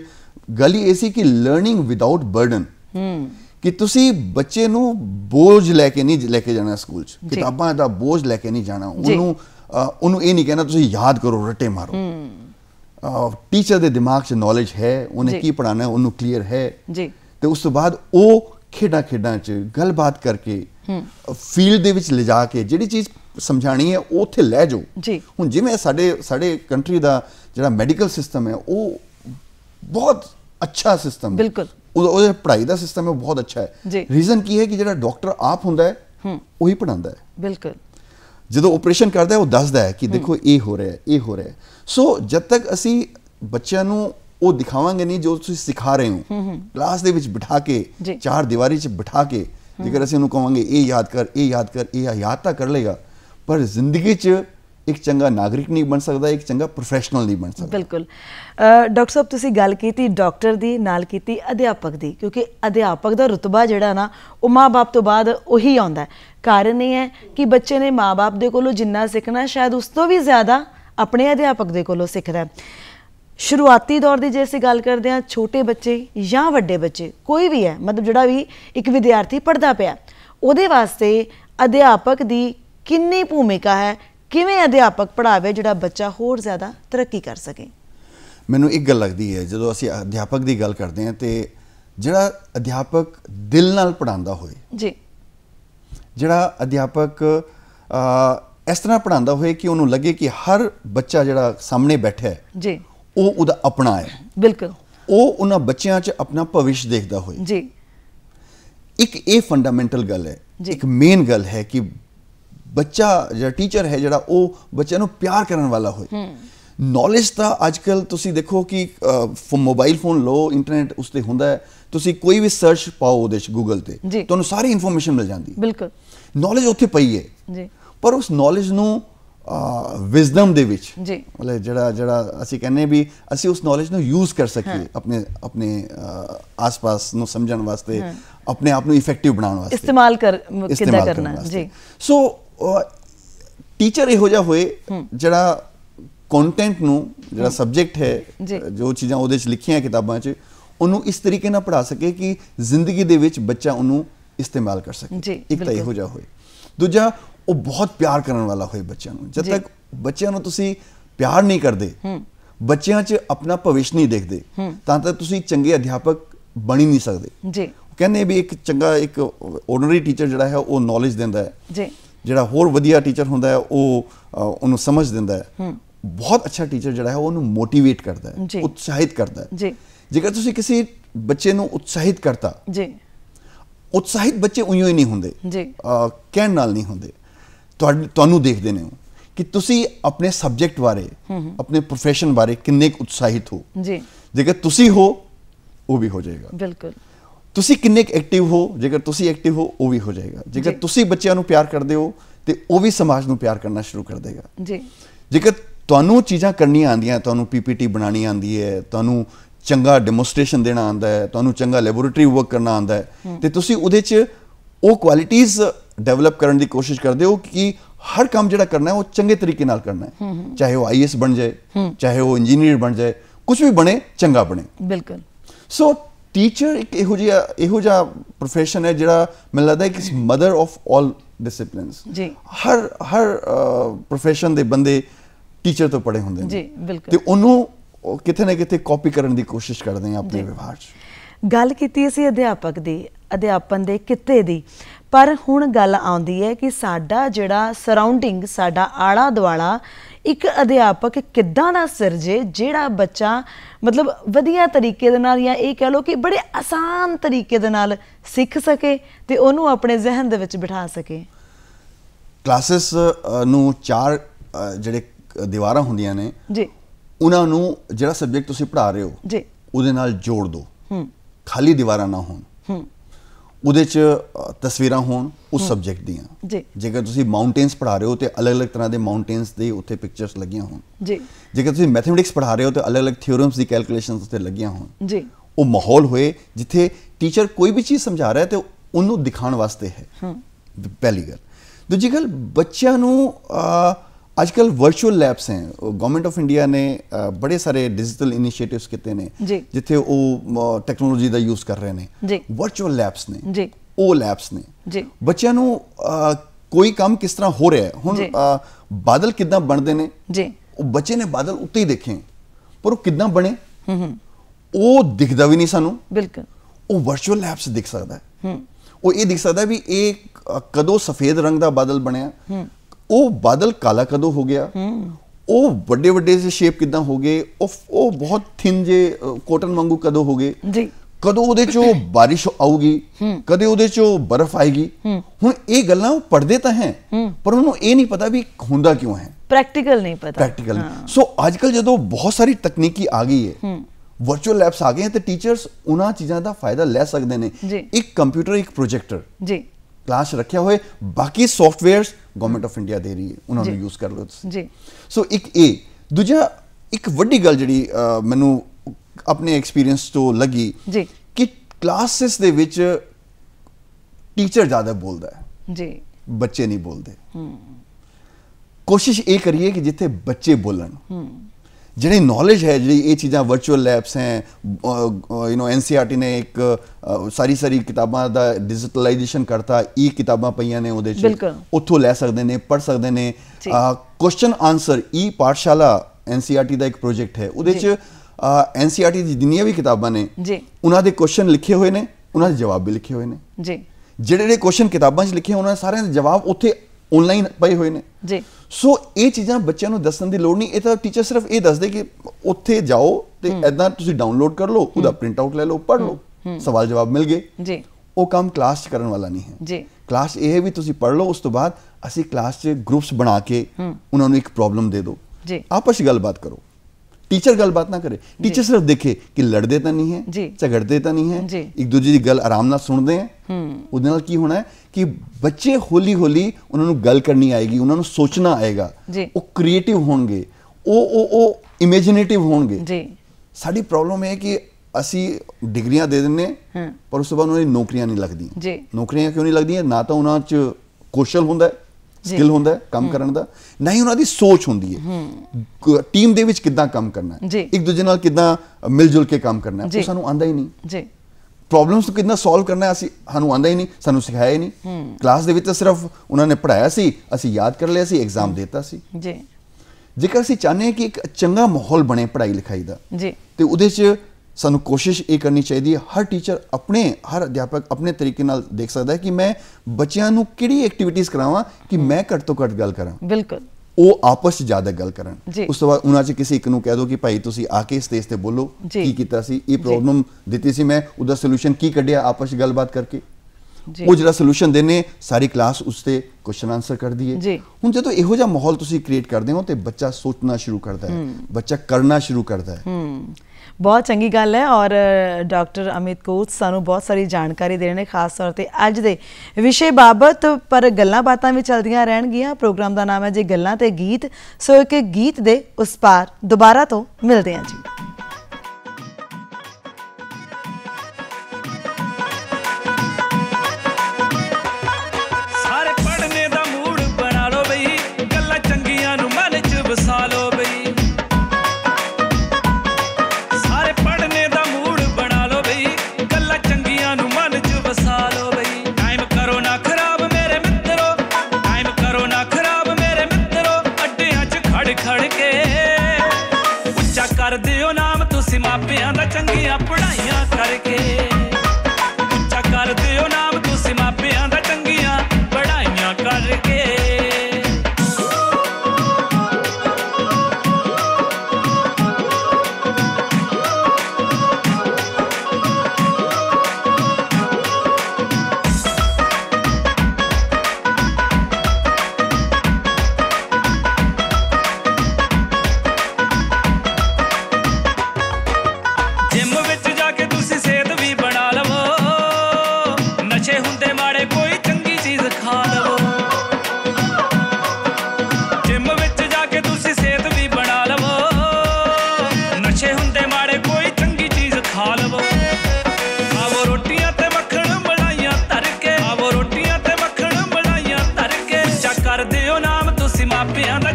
ਗੱਲ ਇਹ ਸੀ ਕਿ ਲਰਨਿੰਗ ਵਿਦਆਊਟ ਬਰਡਨ ਹੂੰ ਕਿ ਤੁਸੀਂ ਬੱਚੇ ਨੂੰ ਬੋਝ ਲੈ ਕੇ ਨਹੀਂ ਲੈ ਕੇ ਜਾਣਾ ਸਕੂਲ ਚ ਕਿਤਾਬਾਂ ਦਾ ਬੋਝ ਲੈ ਕੇ ਨਹੀਂ ਜਾਣਾ ਉਹਨੂੰ ਉਹਨੂੰ ਇਹ ਨਹੀਂ ਕਹਿਣਾ ਤੁਸੀਂ ਯਾਦ ਕਰੋ ਰੱਟੇ ਮਾਰੋ ਹੂੰ ਟੀਚਰ ਦੇ ਦਿਮਾਗ 'ਚ ਨੌਲੇਜ ਹੈ ਉਹਨੇ ਕੀ ਪੜਾਣਾ ਹੈ ਉਹਨੂੰ ਕਲੀਅਰ ਹੈ ਜੀ ਤੇ ਉਸ ਤੋਂ ਬਾਅਦ ਉਹ ਖੇਡਾਂ ਖੇਡਾਂ 'ਚ ਗੱਲਬਾਤ ਕਰਕੇ ਫੀਲਡ ਦੇ ਵਿੱਚ ਲਿਜਾ ਕੇ ਜਿਹੜੀ ਚੀਜ਼ ਸਮਝਾਣੀ ਹੈ ਉਥੇ ਲੈ ਜਾਓ ਜੀ ਹੁਣ ਜਿਵੇਂ ਸਾਡੇ ਸਾਡੇ ਕੰਟਰੀ ਦਾ ਜਿਹੜਾ ਮੈਡੀਕਲ ਸਿਸਟਮ ਹੈ ਉਹ ਬਹੁਤ ਅੱਛਾ ਸਿਸਟਮ ਹੈ ਬਿਲਕੁਲ ਉਹਦੇ ਪੜਾਈ ਦਾ ਸਿਸਟਮ ਹੈ ਬਹੁਤ ਅੱਛਾ ਹੈ ਰੀਜ਼ਨ ਕੀ ਹੈ ਕਿ ਜਿਹੜਾ ਡਾਕਟਰ ਆਪ ਹੁੰਦਾ ਹੈ ਉਹੀ ਪੜਾਉਂਦਾ ਹੈ ਬਿਲਕੁਲ ਜਦੋਂ ਆਪਰੇਸ਼ਨ ਕਰਦਾ ਹੈ ਉਹ ਦੱਸਦਾ ਹੈ ਕਿ ਦੇਖੋ ਇਹ ਹੋ ਰਿਹਾ ਹੈ ਇਹ ਹੋ ਰਿਹਾ ਹੈ ਸੋ ਜਦ ਤੱਕ ਅਸੀਂ ਬੱਚਿਆਂ ਨੂੰ ਉਹ ਦਿਖਾਵਾਂਗੇ ਨਹੀਂ ਜੋ ਤੁਸੀਂ ਸਿਖਾ ਰਹੇ ਹੋ ਕਲਾਸ ਦੇ ਵਿੱਚ ਬਿਠਾ ਕੇ ਚਾਰ ਦੀਵਾਰੀ 'ਚ ਬਿਠਾ ਕੇ ਜੇਕਰ ਅਸੀਂ ਉਹਨੂੰ ਕਹਾਂਗੇ ਇਹ ਯਾਦ ਕਰ ਇਹ ਯਾਦ ਕਰ ਇਹ ਯਾਦ ਤਾਂ ਕਰ ਲੇਗਾ ਪਰ ਜ਼ਿੰਦਗੀ 'ਚ ਇੱਕ ਚੰਗਾ ਨਾਗਰਿਕ ਨਹੀਂ ਬਣ ਸਕਦਾ ਇੱਕ ਚੰਗਾ ਪ੍ਰੋਫੈਸ਼ਨਲ ਨਹੀਂ ਬਣ ਸਕਦਾ ਬਿਲਕੁਲ ਡਾਕਟਰ ਸਾਹਿਬ ਤੁਸੀਂ ਗੱਲ ਕੀਤੀ ਡਾਕਟਰ ਦੀ ਨਾਲ ਕੀਤੀ ਅਧਿਆਪਕ ਦੀ ਕਿਉਂਕਿ ਅਧਿਆਪਕ ਦਾ ਰਤਬਾ ਜਿਹੜਾ ਨਾ ਉਹ ਮਾਪੇ ਤੋਂ ਬਾਅਦ ਉਹੀ ਆਉਂਦਾ ਕਾਰਨ ਇਹ ਹੈ ਕਿ ਬੱਚੇ ਨੇ ਮਾਪੇ ਦੇ ਕੋਲੋਂ ਜਿੰਨਾ ਸਿੱਖਣਾ ਸ਼ਾਇਦ ਉਸ ਤੋਂ ਵੀ ਜ਼ਿਆਦਾ ਆਪਣੇ ਅਧਿਆਪਕ ਦੇ ਕੋਲੋਂ ਸਿੱਖਦਾ ਹੈ ਸ਼ੁਰੂਆਤੀ ਦੌਰ ਦੀ ਜੇ ਅਸੀਂ ਗੱਲ ਕਰਦੇ ਹਾਂ ਛੋਟੇ ਬੱਚੇ ਜਾਂ ਵੱਡੇ ਬੱਚੇ ਕੋਈ ਵੀ ਹੈ ਮਤਲਬ ਜਿਹੜਾ ਵੀ ਇੱਕ ਵਿਦਿਆਰਥੀ ਪੜਦਾ ਪਿਆ ਉਹਦੇ ਵਾਸਤੇ ਅਧਿਆਪਕ ਦੀ ਕਿੰਨੀ ਭੂਮਿਕਾ ਹੈ ਕਿਵੇਂ ਅਧਿਆਪਕ ਪੜਾਵੇ ਜਿਹੜਾ ਬੱਚਾ ਹੋਰ ਜ਼ਿਆਦਾ ਤਰੱਕੀ ਕਰ ਸਕੇ ਮੈਨੂੰ ਇੱਕ ਗੱਲ ਲੱਗਦੀ ਹੈ ਜਦੋਂ ਅਸੀਂ ਅਧਿਆਪਕ ਦੀ ਗੱਲ ਕਰਦੇ ਹਾਂ ਤੇ ਜਿਹੜਾ ਅਧਿਆਪਕ ਦਿਲ ਨਾਲ ਪੜਾਉਂਦਾ ਹੋਵੇ ਜੀ ਜਿਹੜਾ ਅਧਿਆਪਕ ਇਸ ਤਰ੍ਹਾਂ ਪੜਾਉਂਦਾ ਹੋਏ ਕਿ ਉਹਨੂੰ ਲੱਗੇ ਕਿ ਹਰ ਬੱਚਾ ਜਿਹੜਾ ਸਾਹਮਣੇ ਬੈਠਾ ਹੈ ਜੀ ਉਹ ਉਹਦਾ ਆਪਣਾ ਹੈ ਬਿਲਕੁਲ ਉਹ ਉਹਨਾਂ ਬੱਚਿਆਂ 'ਚ ਆਪਣਾ ਭਵਿਸ਼ ਦੇਖਦਾ ਹੋਏ ਜੀ ਇੱਕ ਇਹ ਫੰਡਾਮੈਂਟਲ ਗੱਲ ਹੈ ਇੱਕ ਮੇਨ ਗੱਲ ਹੈ ਕਿ ਬੱਚਾ ਜਿਹੜਾ ਟੀਚਰ ਹੈ ਜਿਹੜਾ ਉਹ ਬੱਚਿਆਂ ਨੂੰ ਪਿਆਰ ਕਰਨ ਵਾਲਾ ਹੋਏ ਨੌਲੇਜ ਤਾਂ ਅੱਜਕੱਲ ਤੁਸੀਂ ਦੇਖੋ ਕਿ ਮੋਬਾਈਲ ਫੋਨ ਲੋ ਇੰਟਰਨੈਟ ਉਸ ਤੇ ਹੁੰਦਾ ਹੈ ਤੁਸੀਂ ਕੋਈ ਵੀ ਸਰਚ ਪਾਓ ਉਹਦੇ ਚ ਗੂਗਲ ਤੇ ਤੁਹਾਨੂੰ ਸਾਰੀ ਇਨਫੋਰਮੇਸ਼ਨ ਮਿਲ ਜਾਂਦੀ ਹੈ ਬਿਲਕੁਲ ਨੌਲੇਜ ਉੱਥੇ ਪਈ ਹੈ ਜੀ ਪਰ ਉਸ ਨੌਲੇਜ ਨੂੰ ਵਿਜ਼ਡਮ ਦੇ ਵਿੱਚ ਜੀ ਮਤਲਬ ਜਿਹੜਾ ਜਿਹੜਾ ਅਸੀਂ ਕਹਿੰਨੇ ਵੀ ਅਸੀਂ ਉਸ ਨੌਲੇਜ ਨੂੰ ਯੂਜ਼ ਕਰ ਸਕੀਏ ਆਪਣੇ ਆਪਣੇ ਆਸ-ਪਾਸ ਨੂੰ ਸਮਝਣ ਵਾਸਤੇ ਆਪਣੇ ਆਪ ਨੂੰ ਇਫੈਕਟਿਵ ਬਣਾਉਣ ਵਾਸਤੇ ਇਸਤੇਮਾਲ ਕਰ ਕਿੱਦਾਂ ਕਰਨਾ ਜੀ ਸੋ ਟੀਚਰ ਇਹੋ ਜਿਹਾ ਹੋਏ ਜਿਹੜਾ ਕੰਟੈਂਟ ਨੂੰ ਜਿਹੜਾ ਸਬਜੈਕਟ ਹੈ ਜੋ ਚੀਜ਼ਾਂ ਉਹਦੇ ਚ ਲਿਖੀਆਂ ਕਿਤਾਬਾਂ 'ਚ ਉਹਨੂੰ ਇਸ ਤਰੀਕੇ ਨਾਲ ਪੜਾ ਸਕੇ ਕਿ ਜ਼ਿੰਦਗੀ ਦੇ ਵਿੱਚ ਬੱਚਾ ਉਹਨੂੰ ਇਸਤੇਮਾਲ ਕਰ ਸਕੇ ਇੱਕ ਤਾਂ ਇਹੋ ਜਿਹਾ ਹੋਏ ਦੂਜਾ ਉਹ ਬਹੁਤ ਪਿਆਰ ਕਰਨ ਵਾਲਾ ਹੋਏ ਬੱਚਿਆਂ ਨੂੰ ਜਦ ਤੱਕ ਬੱਚਿਆਂ ਨੂੰ ਤੁਸੀਂ ਪਿਆਰ ਨਹੀਂ ਕਰਦੇ ਬੱਚਿਆਂ 'ਚ ਆਪਣਾ ਭਵਿਸ਼ ਨਹੀਂ ਦੇਖਦੇ ਤਾਂ ਤੱਕ ਤੁਸੀਂ ਚੰਗੇ ਅਧਿਆਪਕ ਬਣ ਹੀ ਨਹੀਂ ਸਕਦੇ ਜੀ ਕਹਿੰਦੇ ਵੀ ਇੱਕ ਚੰਗਾ ਇੱਕ ਆਰਡੀਨਰੀ ਟੀਚਰ ਜਿਹੜਾ ਹੈ ਉਹ ਨੌਲੇਜ ਦਿੰਦਾ ਹੈ ਜੀ ਜਿਹੜਾ ਹੋਰ ਵਧੀਆ ਟੀਚਰ ਹੁੰਦਾ ਹੈ ਉਹ ਉਹਨੂੰ ਸਮਝ ਦਿੰਦਾ ਹੈ ਬਹੁਤ ਅੱਛਾ ਟੀਚਰ ਜਿਹੜਾ ਹੈ ਉਹਨੂੰ ਮੋਟੀਵੇਟ ਕਰਦਾ ਹੈ ਉਤਸ਼ਾਹਿਤ ਕਰਦਾ ਹੈ ਜੀ ਜੇਕਰ ਤੁਸੀਂ ਕਿਸੇ ਬੱਚੇ ਨੂੰ ਉਤਸ਼ਾਹਿਤ ਕਰਤਾ ਜੀ ਉਤਸ਼ਾਹਿਤ ਬੱਚੇ ਉਈਓ ਹੀ ਨਹੀਂ ਹੁੰਦੇ ਜੀ ਕਹਿਣ ਨਾਲ ਨਹੀਂ ਹੁੰਦੇ ਤੁਹਾਨੂੰ ਦੇਖਦੇ ਨੇ ਕਿ ਤੁਸੀਂ ਆਪਣੇ ਸਬਜੈਕਟ ਬਾਰੇ ਆਪਣੇ profession ਬਾਰੇ ਕਿੰਨੇ ਉਤਸ਼ਾਹਿਤ ਹੋ ਜੀ ਜੇਕਰ ਤੁਸੀਂ ਹੋ ਉਹ ਵੀ ਹੋ ਜਾਏਗਾ ਬਿਲਕੁਲ ਤੁਸੀਂ ਕਿੰਨੇ ਐਕਟਿਵ ਹੋ ਜੇਕਰ ਤੁਸੀਂ ਐਕਟਿਵ ਹੋ ਉਹ ਵੀ ਹੋ ਜਾਏਗਾ ਜੇਕਰ ਤੁਸੀਂ ਬੱਚਿਆਂ ਨੂੰ ਪਿਆਰ ਕਰਦੇ ਹੋ ਤੇ ਉਹ ਵੀ ਸਮਾਜ ਨੂੰ ਪਿਆਰ ਕਰਨਾ ਸ਼ੁਰੂ ਕਰ ਦੇਗਾ ਜੀ ਜੇਕਰ ਤੁਹਾਨੂੰ ਚੀਜ਼ਾਂ ਕਰਨੀਆਂ ਆਉਂਦੀਆਂ ਤੁਹਾਨੂੰ ਪੀਪੀਟੀ ਬਣਾਣੀ ਆਉਂਦੀ ਹੈ ਤੁਹਾਨੂੰ ਚੰਗਾ ਡੈਮੋਨਸਟ੍ਰੇਸ਼ਨ ਦੇਣਾ ਆਉਂਦਾ ਹੈ ਤੁਹਾਨੂੰ ਚੰਗਾ ਲੈਬੋਰੇਟਰੀ ਵਰਕ ਕਰਨਾ ਆਉਂਦਾ ਹੈ ਤੇ ਤੁਸੀਂ ਉਹਦੇ 'ਚ ਉਹ ਕੁਆਲਿਟੀਆਂ ਡਿਵੈਲਪ ਕਰਨ ਦੀ ਕੋਸ਼ਿਸ਼ ਕਰਦੇ ਹੋ ਕਿ ਹਰ ਕੰਮ ਜਿਹੜਾ ਕਰਨਾ ਹੈ ਉਹ ਚੰਗੇ ਤਰੀਕੇ ਨਾਲ ਕਰਨਾ ਹੈ ਚਾਹੇ ਉਹ ਆਈਐਸ ਬਣ ਜਾਏ ਚਾਹੇ ਉਹ ਇੰਜੀਨੀਅਰ ਬਣ ਜਾਏ ਕੁਝ ਵੀ ਬਣੇ ਚੰਗਾ ਬਣੇ ਬਿਲਕੁਲ ਸੋ ਟੀਚਰ ਇੱਕ ਇਹੋ ਜਿਹਾ ਇਹੋ ਜਿਹਾ profession ਹੈ ਜਿਹੜਾ ਮੈਨੂੰ ਲੱਗਦਾ ਹੈ ਕਿ ਮਦਰ ਆਫ ਆਲ ਡਿਸਪਲਿਨਸ ਜੀ ਹਰ ਹਰ profession ਦੇ ਬੰਦੇ ਟੀਚਰ ਤੋਂ ਪੜੇ ਹੁੰਦੇ ਨੇ ਜੀ ਬਿਲਕੁਲ ਤੇ ਉਹਨੂੰ ਕਿਥੇ ਨਾ ਕਿਥੇ ਕਾਪੀ ਕਰਨ ਦੀ ਕੋਸ਼ਿਸ਼ ਕਰਦੇ ਆ ਆਪਣੇ ਵਿਵਹਾਰ 'ਚ ਗੱਲ ਕੀਤੀ ਅਸੀਂ ਅਧਿਆਪਕ ਦੀ ਅਧਿਆਪਨ ਦੇ ਕਿੱਤੇ ਦੀ ਪਰ ਹੁਣ ਗੱਲ ਆਉਂਦੀ ਹੈ ਕਿ ਸਾਡਾ ਜਿਹੜਾ ਸਰਾਊਂਡਿੰਗ ਸਾਡਾ ਆਲਾ ਦਵਾਲਾ ਇੱਕ ਅਧਿਆਪਕ ਕਿੱਦਾਂ ਦਾ ਸਿਰਜੇ ਜਿਹੜਾ ਬੱਚਾ ਮਤਲਬ ਵਧੀਆ ਤਰੀਕੇ ਦੇ ਨਾਲ ਜਾਂ ਇਹ ਕਹਿ ਲਓ ਕਿ ਬੜੇ ਆਸਾਨ ਤਰੀਕੇ ਦੇ ਨਾਲ ਸਿੱਖ ਸਕੇ ਤੇ ਉਹਨੂੰ ਆਪਣੇ ਜ਼ਿਹਨ ਦੇ ਵਿੱਚ ਬਿਠਾ ਸਕੇ ਕਲਾਸਿਸ ਨੂੰ ਚਾਰ ਜਿਹੜੇ ਦੀਵਾਰਾਂ ਹੁੰਦੀਆਂ ਨੇ ਜੀ ਉਹਨਾਂ ਨੂੰ ਜਿਹੜਾ ਸਬਜੈਕਟ ਤੁਸੀਂ ਪੜ੍ਹਾ ਰਹੇ ਹੋ ਜੀ ਉਹਦੇ ਨਾਲ ਜੋੜ ਦਿਓ ਹੂੰ ਖਾਲੀ ਦੀਵਾਰਾਂ ਨਾ ਹੋਣ ਹੂੰ ਉਹਦੇ ਚ ਤਸਵੀਰਾਂ ਹੋਣ ਉਸ ਸਬਜੈਕਟ ਦੀਆਂ ਜੀ ਜੇਕਰ ਤੁਸੀਂ ਮਾਊਂਟੇਨਸ ਪੜ੍ਹਾ ਰਹੇ ਹੋ ਤੇ ਅਲੱਗ-ਅਲੱਗ ਤਰ੍ਹਾਂ ਦੇ ਮਾਊਂਟੇਨਸ ਦੇ ਉੱਤੇ ਪਿਕਚਰਸ ਲੱਗੀਆਂ ਹੋਣ ਜੀ ਜੇਕਰ ਤੁਸੀਂ ਮੈਥਮੈਟਿਕਸ ਪੜ੍ਹਾ ਰਹੇ ਹੋ ਤੇ ਅਲੱਗ-ਅਲੱਗ ਥਿਉਰਮਸ ਦੀ ਕੈਲਕੂਲੇਸ਼ਨਸ ਉੱਤੇ ਲੱਗੀਆਂ ਹੋਣ ਜੀ ਉਹ ਮਾਹੌਲ ਹੋਏ ਜਿੱਥੇ ਟੀਚਰ ਕੋਈ ਵੀ ਚੀਜ਼ ਸਮਝਾ ਰਿਹਾ ਤੇ ਉਹਨੂੰ ਦਿਖਾਉਣ ਵਾਸਤੇ ਹੈ ਪਹਿਲੀ ਗੱਲ ਦੂਜੀ ਗੱਲ ਬੱਚਿਆਂ ਨੂੰ ਆ ਕੱਲ ਵਰਚੁਅਲ ਲੈਬਸ ਹੈ ਗਵਰਨਮੈਂਟ ਆਫ ਇੰਡੀਆ ਨੇ ਬੜੇ ਸਾਰੇ ਡਿਜੀਟਲ ਇਨੀਸ਼ੀਏਟਿਵਸ ਕੀਤੇ ਨੇ ਜਿੱਥੇ ਉਹ ਟੈਕਨੋਲੋਜੀ ਦਾ ਯੂਜ਼ ਕਰ ਰਹੇ ਨੇ ਵਰਚੁਅਲ ਲੈਬਸ ਨੇ ਜੀ ਉਹ ਲੈਬਸ ਨੇ ਜੀ ਬੱਚਿਆਂ ਨੂੰ ਕੋਈ ਕੰਮ ਕਿਸ ਤਰ੍ਹਾਂ ਹੋ ਰਿਹਾ ਹੈ ਹੁਣ ਬਾਦਲ ਕਿਦਾਂ ਬਣਦੇ ਨੇ ਜੀ ਉਹ ਬੱਚੇ ਨੇ ਬਾਦਲ ਉੱਤੇ ਹੀ ਦੇਖੇ ਪਰ ਉਹ ਕਿਦਾਂ ਬਣੇ ਉਹ ਦਿਖਦਾ ਵੀ ਨਹੀਂ ਸਾਨੂੰ ਬਿਲਕੁਲ ਉਹ ਵਰਚੁਅਲ ਲੈਬਸ ਦਿਖ ਸਕਦਾ ਹੈ ਹੂੰ ਉਹ ਇਹ ਦਿਖ ਸਕਦਾ ਵੀ ਇਹ ਕਦੋਂ ਸਫੇਦ ਰੰਗ ਦਾ ਬਾਦਲ ਬਣਿਆ ਉਹ ਬਾਦਲ ਕਾਲਾ ਕਦੋਂ ਹੋ ਗਿਆ ਉਹ ਵੱਡੇ ਵੱਡੇ ਜਿਹੇ ਸ਼ੇਪ ਕਿਦਾਂ ਹੋ ਗਏ ਉਹ ਉਹ ਬਹੁਤ ਥਿਨ ਜੇ ਕੋਟਨ ਵਾਂਗੂ ਕਦੋਂ ਹੋ ਗਏ ਜੀ ਕਦੋਂ ਉਹਦੇ ਚੋਂ ਬਾਰਿਸ਼ ਆਊਗੀ ਕਦੇ ਉਹਦੇ ਚੋਂ ਬਰਫ਼ ਆਏਗੀ ਹੁਣ ਇਹ ਗੱਲਾਂ ਉਹ ਪੜਦੇ ਤਾਂ ਹੈ ਪਰ ਉਹਨੂੰ ਇਹ ਨਹੀਂ ਪਤਾ ਵੀ ਹੁੰਦਾ ਕਿਉਂ ਹੈ ਪ੍ਰੈਕਟੀਕਲ ਨਹੀਂ ਪਤਾ ਪ੍ਰੈਕਟੀਕਲ ਸੋ ਅੱਜਕੱਲ ਜਦੋਂ ਬਹੁਤ ਸਾਰੀ ਤਕਨੀਕੀ ਆ ਗਈ ਹੈ ਵਰਚੁਅਲ ਲੈਬਸ ਆ ਗਏ ਤੇ ਟੀਚਰਸ ਉਹਨਾਂ ਚੀਜ਼ਾਂ ਦਾ ਫਾਇਦਾ ਲੈ ਸਕਦੇ ਨੇ ਇੱਕ ਕੰਪਿਊਟਰ ਇੱਕ ਪ੍ਰੋਜੈਕਟਰ ਜੀ ਕਲਾਸ ਰੱਖਿਆ ਹੋਏ ਬਾਕੀ ਸੌਫਟਵੇਅਰਸ ਗਵਰਨਮੈਂਟ ਆਫ ਇੰਡੀਆ ਦੇ ਰਹੀ ਹੈ ਉਹਨਾਂ ਨੂੰ ਯੂਜ਼ ਕਰ ਲਓ ਤੁਸੀਂ ਜੀ ਸੋ ਇੱਕ ਇਹ ਦੂਜਾ ਇੱਕ ਵੱਡੀ ਗੱਲ ਜਿਹੜੀ ਮੈਨੂੰ ਆਪਣੇ ਐਕਸਪੀਰੀਅੰਸ ਤੋਂ ਲੱਗੀ ਜੀ ਕਿ ਕਲਾਸਿਸ ਦੇ ਵਿੱਚ ਟੀਚਰ ਜ਼ਿਆਦਾ ਬੋਲਦਾ ਹੈ ਜੀ ਬੱਚੇ ਨਹੀਂ ਬੋਲਦੇ ਹੂੰ ਕੋਸ਼ਿਸ਼ ਇਹ ਕਰੀਏ ਕਿ ਜਿੱਥੇ ਬੱਚੇ ਬੋਲਣ ਹੂੰ ਜਿਹੜੀ ਨੌਲੇਜ ਹੈ ਜਿਹੜੀ ਇਹ ਚੀਜ਼ਾਂ ਵਰਚੁਅਲ ਲੈਬਸ ਹੈ ਯੂ نو ਐਨਸੀਆਰਟੀ ਨੇ ਇੱਕ ਸਾਰੀ ਸਾਰੀ ਕਿਤਾਬਾਂ ਦਾ ਡਿਜੀਟਲਾਈਜੇਸ਼ਨ ਕਰਤਾ ਈ ਕਿਤਾਬਾਂ ਪਈਆਂ ਨੇ ਉਹਦੇ ਚ ਉੱਥੋਂ ਲੈ ਸਕਦੇ ਨੇ ਪੜ ਸਕਦੇ ਨੇ ਕੁਐਸਚਨ ਆਨਸਰ ਈ ਪਾਠਸ਼ਾਲਾ ਐਨਸੀਆਰਟੀ e ਦਾ ਇੱਕ ਪ੍ਰੋਜੈਕਟ ਹੈ ਉਹਦੇ ਚ ਐਨਸੀਆਰਟੀ e ਦੀ ਜਿੰਨੀਆਂ ਵੀ ਕਿਤਾਬਾਂ ਨੇ ਜੀ ਉਹਨਾਂ ਦੇ ਕੁਐਸਚਨ ਲਿਖੇ ਹੋਏ ਨੇ ਉਹਨਾਂ ਦੇ ਜਵਾਬ ਵੀ ਲਿਖੇ ਹੋਏ ਨੇ ਜੀ ਜਿਹੜੇ ਜਿਹੜੇ ਕੁਐਸਚਨ ਕਿਤਾਬਾਂ 'ਚ ਲਿਖੇ ਉਹਨਾਂ ਸਾਰਿਆਂ ਦੇ ਜਵਾਬ ਉੱਥੇ ਆਨਲਾਈਨ ਪਏ ਹੋਏ ਨੇ ਜੀ ਸੋ ਇਹ ਚੀਜ਼ਾਂ ਬੱਚਿਆਂ ਨੂੰ ਦੱਸਣ ਦੀ ਲੋੜ ਨਹੀਂ ਇਹ ਤਾਂ ਟੀਚਰ ਸਿਰਫ ਇਹ ਦੱਸਦੇ ਕਿ ਉੱਥੇ ਜਾਓ ਤੇ ਐਦਾਂ ਤੁਸੀਂ ਡਾਊਨਲੋਡ ਕਰ ਲਓ ਉਹਦਾ ਪ੍ਰਿੰਟ ਆਊਟ ਲੈ ਲਓ ਪੜ੍ਹ ਲਓ ਸਵਾਲ ਜਵਾਬ ਮਿਲ ਗਏ ਜੀ ਉਹ ਕੰਮ ਕਲਾਸ 'ਚ ਕਰਨ ਵਾਲਾ ਨਹੀਂ ਹੈ ਜੀ ਕਲਾਸ ਇਹ ਹੈ ਵੀ ਤੁਸੀਂ ਪੜ੍ਹ ਲਓ ਉਸ ਤੋਂ ਬਾਅਦ ਅਸੀਂ ਕਲਾਸ 'ਚ ਗਰੁੱਪਸ ਬਣਾ ਕੇ ਉਹਨਾਂ ਨੂੰ ਇੱਕ ਪ੍ਰੋਬਲਮ ਦੇ ਦਿਓ ਜੀ ਆਪਸ ਵਿੱਚ ਗੱਲਬਾਤ ਕਰੋ ਟੀਚਰ ਗੱਲਬਾਤ ਨਾ ਕਰੇ ਟੀਚਰ ਸਿਰਫ ਦੇਖੇ ਕਿ ਲੜਦੇ ਤਾਂ ਨਹੀਂ ਹੈ ਝਗੜਦੇ ਤਾਂ ਨਹੀਂ ਹੈ ਇੱਕ ਦੂਜੇ ਦੀ ਗੱਲ ਆਰਾਮ ਨਾਲ ਸੁਣਦੇ ਆ ਉਹਦੇ ਨਾਲ ਕੀ ਹੋਣਾ ਹੈ ਕਿ ਬੱਚੇ ਹੌਲੀ ਹੌਲੀ ਉਹਨਾਂ ਨੂੰ ਗੱਲ ਕਰਨੀ ਆਏਗੀ ਉਹਨਾਂ ਨੂੰ ਸੋਚਣਾ ਆਏਗਾ ਉਹ ਕ੍ਰੀਏਟਿਵ ਹੋਣਗੇ ਉਹ ਉਹ ਉਹ ਇਮੇਜਿਨੇਟਿਵ ਹੋਣਗੇ ਜੀ ਸਾਡੀ ਪ੍ਰੋਬਲਮ ਇਹ ਕਿ ਅਸੀਂ ਡਿਗਰੀਆਂ ਦੇ ਦਿੰਨੇ ਪਰ ਉਸ ਤੋਂ ਬਾਅਦ ਉਹਨਾਂ ਨੂੰ ਨੌਕਰੀਆਂ ਨਹੀਂ ਲੱਗਦੀਆਂ ਨੌਕਰੀਆਂ ਕਿਉਂ ਨਹੀਂ ਲੱਗਦੀਆਂ ਨਾ ਤਾਂ ਉਹਨਾਂ 'ਚ ਕੌਸ਼ਲ ਹੁੰਦਾ ਹੈ ਸਕਿੱਲ ਹੁੰਦਾ ਹੈ ਕੰਮ ਕਰਨ ਦਾ ਨਾ ਹੀ ਉਹਨਾਂ ਦੀ ਸੋਚ ਹੁੰਦੀ ਹੈ ਟੀਮ ਦੇ ਵਿੱਚ ਕਿੱਦਾਂ ਕੰਮ ਕਰਨਾ ਹੈ ਇੱਕ ਦੂਜੇ ਨਾਲ ਕਿੱਦਾਂ ਮਿਲ ਜੁਲ ਕੇ ਕੰਮ ਕਰਨਾ ਹੈ ਉਹ ਸਾਨੂੰ ਆਂਦਾ ਹੀ ਨਹੀਂ ਜੀ ਪ੍ਰੋਬਲਮਸ ਨੂੰ ਕਿੱਦਾਂ ਸੋਲਵ ਕਰਨਾ ਹੈ ਅਸੀਂ ਸਾਨੂੰ ਆਂਦਾ ਹੀ ਨਹੀਂ ਸਾਨੂੰ ਸਿਖਾਇਆ ਹੀ ਨਹੀਂ ਕਲਾਸ ਦੇ ਵਿੱਚ ਤਾਂ ਸਿਰਫ ਉਹਨਾਂ ਨੇ ਪੜਾਇਆ ਸੀ ਅਸੀਂ ਯਾਦ ਕਰ ਲਿਆ ਸੀ ਐਗਜ਼ਾਮ ਦਿੱਤਾ ਸੀ ਜੀ ਜੇਕਰ ਅਸੀਂ ਚਾਹਨੇ ਕਿ ਇੱਕ ਚੰਗਾ ਮਾਹੌਲ ਬਣੇ ਪੜਾਈ ਲਿਖਾਈ ਦਾ ਜੀ ਤੇ ਉਹਦੇ 'ਚ ਸਾਨੂੰ ਕੋਸ਼ਿਸ਼ ਇਹ ਕਰਨੀ ਚਾਹੀਦੀ ਹੈ ਹਰ ਟੀਚਰ ਆਪਣੇ ਹਰ ਅਧਿਆਪਕ ਆਪਣੇ ਤਰੀਕੇ ਨਾਲ ਦੇਖ ਸਕਦਾ ਹੈ ਕਿ ਮੈਂ ਬੱਚਿਆਂ ਨੂੰ ਕਿਹੜੀ ਐਕਟੀਵਿਟੀਆਂ ਕਰਾਵਾਂ ਕਿ ਮੈਂ ਘੱਟ ਤੋਂ ਘੱਟ ਗੱਲ ਕਰਾਂ ਬਿਲਕੁਲ ਉਹ ਆਪਸ ਵਿੱਚ ਜ਼ਿਆਦਾ ਗੱਲ ਕਰਨ ਉਸ ਤੋਂ ਬਾਅਦ ਉਹਨਾਂ 'ਚ ਕਿਸੇ ਇੱਕ ਨੂੰ ਕਹਿ ਦਿਓ ਕਿ ਭਾਈ ਤੁਸੀਂ ਆ ਕੇ ਸਟੇਜ ਤੇ ਬੋਲੋ ਕੀ ਕੀਤਾ ਸੀ ਇਹ ਪ੍ਰੋਬਲਮ ਦਿੱਤੀ ਸੀ ਮੈਂ ਉਹਦਾ ਸੋਲੂਸ਼ਨ ਕੀ ਕੱਢਿਆ ਆਪਸ ਵਿੱਚ ਗੱਲਬਾਤ ਕਰਕੇ ਉਹ ਜਿਹੜਾ ਸੋਲੂਸ਼ਨ ਦੇਨੇ ਸਾਰੀ ਕਲਾਸ ਉਸ ਤੇ ਕੁਐਸਚਨ ਆਨਸਰ ਕਰਦੀ ਹੈ ਹੁਣ ਜਦੋਂ ਇਹੋ ਜਿਹਾ ਮਾਹੌਲ ਤੁਸੀਂ ਕ੍ਰੀਏਟ ਕਰਦੇ ਹੋ ਤੇ ਬੱਚਾ ਸੋਚਣਾ ਸ਼ੁਰੂ ਕਰਦਾ ਹੈ ਬੱਚਾ ਕਰਨਾ ਸ਼ੁਰੂ ਕਰਦਾ ਹੈ ਬਹੁਤ ਚੰਗੀ ਗੱਲ ਹੈ ਔਰ ਡਾਕਟਰ ਅਮਿਤ ਕੋਚ ਸਾਨੂੰ ਬਹੁਤ ਸਾਰੀ ਜਾਣਕਾਰੀ ਦੇ ਰਹੇ ਨੇ ਖਾਸ ਤੌਰ ਤੇ ਅੱਜ ਦੇ ਵਿਸ਼ੇ ਬਾਬਤ ਪਰ ਗੱਲਾਂ ਬਾਤਾਂ ਵੀ ਚਲਦੀਆਂ ਰਹਿਣਗੀਆਂ ਪ੍ਰੋਗਰਾਮ ਦਾ ਨਾਮ ਹੈ ਜੀ ਗੱਲਾਂ ਤੇ ਗੀਤ ਸੋ ਇੱਕ ਗੀਤ ਦੇ ਉਸ ਪਾਰ ਦੁਬਾਰਾ ਤੋਂ ਮਿਲਦੇ ਹਾਂ ਜੀ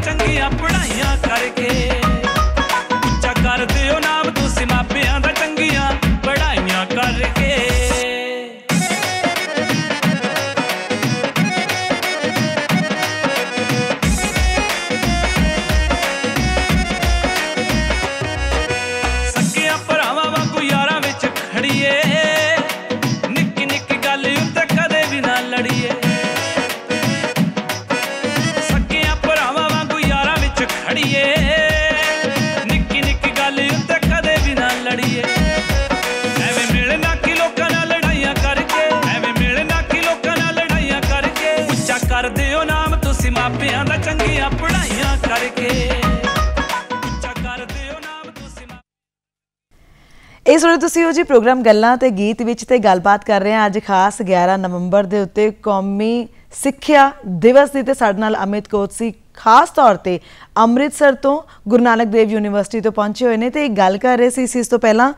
ਚੰਗੀਆਂ ਪੜਾਈਆਂ ਕਰਕੇ ਜੀ ਪ੍ਰੋਗਰਾਮ ਗੱਲਾਂ ਤੇ ਗੀਤ ਵਿੱਚ ਤੇ ਗੱਲਬਾਤ ਕਰ ਰਹੇ ਹਾਂ ਅੱਜ ਖਾਸ 11 ਨਵੰਬਰ ਦੇ ਉੱਤੇ ਕੌਮੀ ਸਿੱਖਿਆ ਦਿਵਸ ਦੀ ਤੇ ਸਾਡੇ ਨਾਲ ਅਮਿਤ ਕੋਤਸੀ ਖਾਸ ਤੌਰ ਤੇ ਅੰਮ੍ਰਿਤਸਰ ਤੋਂ ਗੁਰੂ ਨਾਨਕ ਦੇਵ ਯੂਨੀਵਰਸਿਟੀ ਤੋਂ ਪਹੁੰਚੇ ਹੋਏ ਨੇ ਤੇ ਇੱਕ ਗੱਲ ਕਰ ਰਹੇ ਸੀ ਇਸ ਤੋਂ ਪਹਿਲਾਂ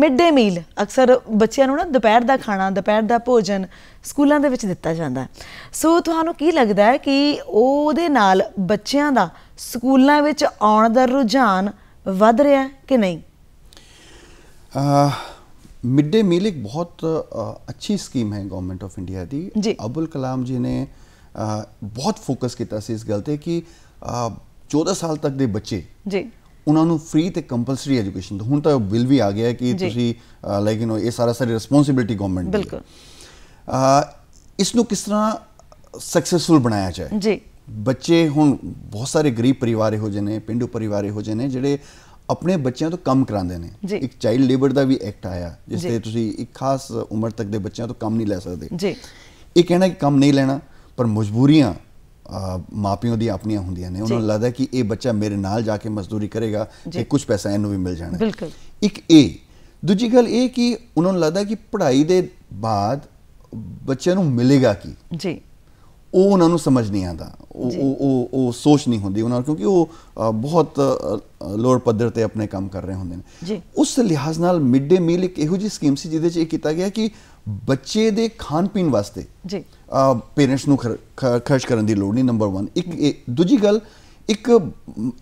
ਮਿਡ ਡੇ ਮੀਲ ਅਕਸਰ ਬੱਚਿਆਂ ਨੂੰ ਨਾ ਦੁਪਹਿਰ ਦਾ ਖਾਣਾ ਦੁਪਹਿਰ ਦਾ ਭੋਜਨ ਸਕੂਲਾਂ ਦੇ ਵਿੱਚ ਦਿੱਤਾ ਜਾਂਦਾ ਸੋ ਤੁਹਾਨੂੰ ਕੀ ਲੱਗਦਾ ਹੈ ਕਿ ਉਹਦੇ ਨਾਲ ਬੱਚਿਆਂ ਦਾ ਸਕੂਲਾਂ ਵਿੱਚ ਆਉਣ ਦਾ ਰੁਝਾਨ ਵੱਧ ਰਿਹਾ ਕਿ ਨਹੀਂ ਮਿਡ ਡੇ ਮੀਲ ਇੱਕ ਬਹੁਤ ਅੱਛੀ ਸਕੀਮ ਹੈ ਗਵਰਨਮੈਂਟ ਆਫ ਇੰਡੀਆ ਦੀ ਅਬੁਲ ਕਲਾਮ ਜੀ ਨੇ ਬਹੁਤ ਫੋਕਸ ਕੀਤਾ ਸੀ ਇਸ ਗੱਲ ਤੇ ਕਿ 14 ਸਾਲ ਤੱਕ ਦੇ ਬੱਚੇ ਜੀ ਉਹਨਾਂ ਨੂੰ ਫ੍ਰੀ ਤੇ ਕੰਪਲਸਰੀ ਐਜੂਕੇਸ਼ਨ ਹੁਣ ਤਾਂ ਬਿੱਲ ਵੀ ਆ ਗਿਆ ਕਿ ਤੁਸੀਂ ਲਾਈਕ ਯੂ نو ਇਹ ਸਾਰਾ ਸਾਰੀ ਰਿਸਪੌਂਸਿਬਿਲਟੀ ਗਵਰਨਮੈਂਟ ਦੀ ਬਿਲਕੁਲ ਇਸ ਨੂੰ ਕਿਸ ਤਰ੍ਹਾਂ ਸਕਸੈਸਫੁਲ ਬਣਾਇਆ ਜਾਏ ਜੀ ਬੱਚੇ ਹੁਣ ਬਹੁਤ ਸਾਰੇ ਗਰੀਬ ਪਰਿਵਾਰੇ ਹੋ ਜਨੇ ਪਿੰਡੂ ਪਰਿਵਾਰੇ ਹੋ ਜਨੇ ਜਿਹੜੇ ਆਪਣੇ ਬੱਚਿਆਂ ਤੋਂ ਕੰਮ ਕਰਾਉਂਦੇ ਨੇ ਇੱਕ ਚਾਈਲਡ ਲੇਬਰ ਦਾ ਵੀ ਐਕਟ ਆਇਆ ਜਿਸ ਤੇ ਤੁਸੀਂ ਇੱਕ ਖਾਸ ਉਮਰ ਤੱਕ ਦੇ ਬੱਚਿਆਂ ਤੋਂ ਕੰਮ ਨਹੀਂ ਲੈ ਸਕਦੇ ਜੀ ਇਹ ਕਹਿਣਾ ਕਿ ਕੰਮ ਨਹੀਂ ਲੈਣਾ ਪਰ ਮਜਬੂਰੀਆਂ ਮਾਪਿਆਂ ਦੀ ਆਪਣੀਆਂ ਹੁੰਦੀਆਂ ਨੇ ਉਹਨਾਂ ਨੂੰ ਲੱਗਦਾ ਕਿ ਇਹ ਬੱਚਾ ਮੇਰੇ ਨਾਲ ਜਾ ਕੇ ਮਜ਼ਦੂਰੀ ਕਰੇਗਾ ਤੇ ਕੁਝ ਪੈਸਾ ਇਹਨੂੰ ਵੀ ਮਿਲ ਜਾਣਾ ਇੱਕ ਇਹ ਦੂਜੀ ਗੱਲ ਇਹ ਕਿ ਉਹਨਾਂ ਨੂੰ ਲੱਗਦਾ ਕਿ ਪੜ੍ਹਾਈ ਦੇ ਬਾਅਦ ਬੱਚੇ ਨੂੰ ਮਿਲੇਗਾ ਕੀ ਜੀ ਉਹ ਉਹਨਾਂ ਨੂੰ ਸਮਝ ਨਹੀਂ ਆਂਦਾ ਉਹ ਉਹ ਉਹ ਸੋਚ ਨਹੀਂ ਹੁੰਦੀ ਉਹਨਾਂ ਨੂੰ ਕਿਉਂਕਿ ਉਹ ਬਹੁਤ ਲੋਅਰ ਪੱਧਰ ਤੇ ਆਪਣੇ ਕੰਮ ਕਰ ਰਹੇ ਹੁੰਦੇ ਨੇ ਉਸ ਲਿਹਾਜ਼ ਨਾਲ ਮਿਡ ਡੇ ਮੀਲ ਇੱਕ ਇਹੋ ਜੀ ਸਕੀਮ ਸੀ ਜਿਹਦੇ 'ਚ ਇਹ ਕੀਤਾ ਗਿਆ ਕਿ ਬੱਚੇ ਦੇ ਖਾਣ ਪੀਣ ਵਾਸਤੇ ਜੀ ਪੇਰੈਂਟਸ ਨੂੰ ਖਰਚ ਕਰਨ ਦੀ ਲੋੜ ਨਹੀਂ ਨੰਬਰ 1 ਇੱਕ ਦੂਜੀ ਗੱਲ ਇੱਕ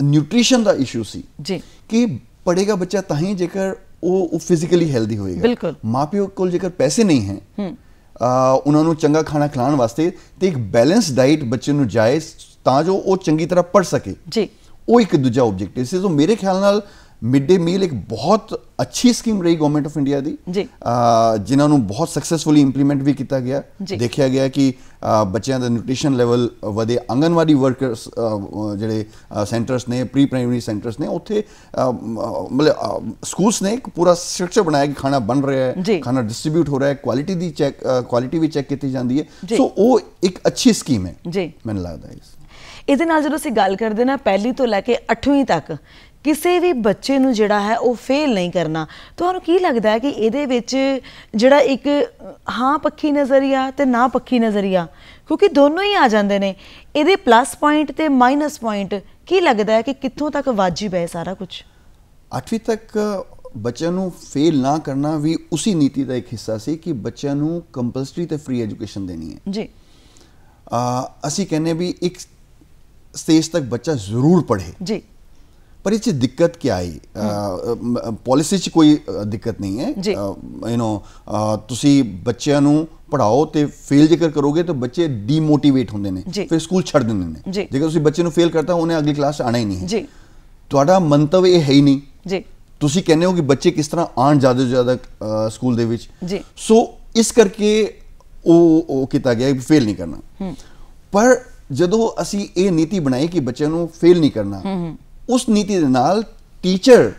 ਨਿਊਟ੍ਰੀਸ਼ਨ ਦਾ ਇਸ਼ੂ ਸੀ ਜੀ ਕਿ ਪੜੇਗਾ ਬੱਚਾ ਤਾਂ ਹੀ ਜੇਕਰ ਉਹ ਫਿਜ਼ੀਕਲੀ ਹੈਲਦੀ ਹੋਏਗਾ ਮਾਪਿਓ ਕੋਲ ਜੇਕਰ ਪੈਸੇ ਨਹੀਂ ਹੈ ਉਹਨਾਂ ਨੂੰ ਚੰਗਾ ਖਾਣਾ ਖਿਲਾਉਣ ਵਾਸਤੇ ਤੇ ਇੱਕ ਬੈਲੈਂਸ ਡਾਈਟ ਬੱਚੇ ਨੂੰ ਜਾਇਜ਼ ਤਾਂ ਜੋ ਉਹ ਚੰਗੀ ਤਰ੍ਹਾਂ ਪੜ ਸਕੇ ਜੀ ਉਹ ਇੱਕ ਦੂਜਾ ਆਬਜੈਕਟਿਵ ਸੀ ਸੋ ਮੇਰੇ ਖਿਆਲ ਨਾਲ ਮਿਡ ਡੇ ਮੀਲ ਇੱਕ ਬਹੁਤ ਅੱਛੀ ਸਕੀਮ ਰਹੀ ਗਵਰਨਮੈਂਟ ਆਫ ਇੰਡੀਆ ਦੀ ਜਿਨ੍ਹਾਂ ਨੂੰ ਬਹੁਤ ਸਕਸੈਸਫੁਲੀ ਇੰਪਲੀਮੈਂਟ ਵੀ ਕੀਤਾ ਗਿਆ ਦੇਖਿਆ ਗਿਆ ਕਿ ਬੱਚਿਆਂ ਦਾ ਨਿਊਟ੍ਰੀਸ਼ਨ ਲੈਵਲ ਵਧੇ ਅੰਗਨਵਾੜੀ ਵਰਕਰਸ ਜਿਹੜੇ ਸੈਂਟਰਸ ਨੇ ਪ੍ਰੀ ਪ੍ਰਾਇਮਰੀ ਸੈਂਟਰਸ ਨੇ ਉੱਥੇ ਮਤਲਬ ਸਕੂਲਸ ਨੇ ਇੱਕ ਪੂਰਾ ਸਟਰਕਚਰ ਬਣਾਇਆ ਕਿ ਖਾਣਾ ਬਣ ਰਿਹਾ ਹੈ ਖਾਣਾ ਡਿਸਟ੍ਰੀਬਿਊਟ ਹੋ ਰਿਹਾ ਹੈ ਕੁਆਲਿਟੀ ਦੀ ਚੈੱਕ ਕੁਆਲਿਟੀ ਵੀ ਚੈੱਕ ਕੀਤੀ ਜਾਂਦੀ ਹੈ ਸੋ ਉਹ ਇੱਕ ਅੱਛੀ ਸਕੀਮ ਹੈ ਮੈਨੂੰ ਲੱਗਦਾ ਹੈ ਇਸ ਇਹਦੇ ਨਾਲ ਜਦੋਂ ਅਸੀਂ ਗੱਲ ਕਰਦੇ ਨਾ ਪਹਿਲੀ ਤੋਂ ਲੈ ਕੇ 8ਵੀਂ ਤੱਕ ਕਿਸੇ ਵੀ ਬੱਚੇ ਨੂੰ ਜਿਹੜਾ ਹੈ ਉਹ ਫੇਲ ਨਹੀਂ ਕਰਨਾ ਤੁਹਾਨੂੰ ਕੀ ਲੱਗਦਾ ਹੈ ਕਿ ਇਹਦੇ ਵਿੱਚ ਜਿਹੜਾ ਇੱਕ ਹਾਂ ਪੱਖੀ ਨਜ਼ਰੀਆ ਤੇ ਨਾ ਪੱਖੀ ਨਜ਼ਰੀਆ ਕਿਉਂਕਿ ਦੋਨੋਂ ਹੀ ਆ ਜਾਂਦੇ ਨੇ ਇਹਦੇ ਪਲੱਸ ਪੁਆਇੰਟ ਤੇ ਮਾਈਨਸ ਪੁਆਇੰਟ ਕੀ ਲੱਗਦਾ ਹੈ ਕਿ ਕਿੱਥੋਂ ਤੱਕ ਵਾਜਿਬ ਹੈ ਸਾਰਾ ਕੁਝ 8ਵੀਂ ਤੱਕ ਬੱਚਿਆਂ ਨੂੰ ਫੇਲ ਨਾ ਕਰਨਾ ਵੀ ਉਸੇ ਨੀਤੀ ਦਾ ਇੱਕ ਹਿੱਸਾ ਸੀ ਕਿ ਬੱਚਿਆਂ ਨੂੰ ਕੰਪਲਸਰੀ ਤੇ ਫ੍ਰੀ ਐਜੂਕੇਸ਼ਨ ਦੇਣੀ ਹੈ ਜੀ ਅਸੀਂ ਕਹਿੰਨੇ ਵੀ ਇੱਕ ਸਟੇਜ ਤੱਕ ਬੱਚਾ ਜ਼ਰੂਰ ਪੜ੍ਹੇ ਜੀ पर याची ਦਿੱਕਤ ਕੀ ਆਈ ਪਾਲਿਸੀ 'ਚ ਕੋਈ ਦਿੱਕਤ ਨਹੀਂ ਹੈ ਯੂ نو ਤੁਸੀਂ ਬੱਚਿਆਂ ਨੂੰ ਪੜਾਓ ਤੇ ਫੇਲ ਜੇਕਰ ਕਰੋਗੇ ਤਾਂ ਬੱਚੇ ਡੀਮੋਟੀਵੇਟ ਹੁੰਦੇ ਨੇ ਫਿਰ ਸਕੂਲ ਛੱਡ ਦਿੰਦੇ ਨੇ ਜੇਕਰ ਤੁਸੀਂ ਬੱਚੇ ਨੂੰ ਫੇਲ ਕਰਤਾ ਉਹਨੇ ਅਗਲੀ ਕਲਾਸ ਆਣਾ ਹੀ ਨਹੀਂ ਹੈ ਜੀ ਤੁਹਾਡਾ ਮੰਤਵ ਇਹ ਹੈ ਹੀ ਨਹੀਂ ਜੀ ਤੁਸੀਂ ਕਹਿੰਦੇ ਹੋ ਕਿ ਬੱਚੇ ਕਿਸ ਤਰ੍ਹਾਂ ਆਣ ਜ਼ਿਆਦਾ ਜ਼ਿਆਦਾ ਸਕੂਲ ਦੇ ਵਿੱਚ ਜੀ ਸੋ ਇਸ ਕਰਕੇ ਉਹ ਉਹ ਕੀਤਾ ਗਿਆ ਫੇਲ ਨਹੀਂ ਕਰਨਾ ਪਰ ਜਦੋਂ ਅਸੀਂ ਇਹ ਨੀਤੀ ਬਣਾਈ ਕਿ ਬੱਚਿਆਂ ਨੂੰ ਫੇਲ ਨਹੀਂ ਕਰਨਾ ਉਸ ਨੀਤੀ ਦੇ ਨਾਲ ਟੀਚਰ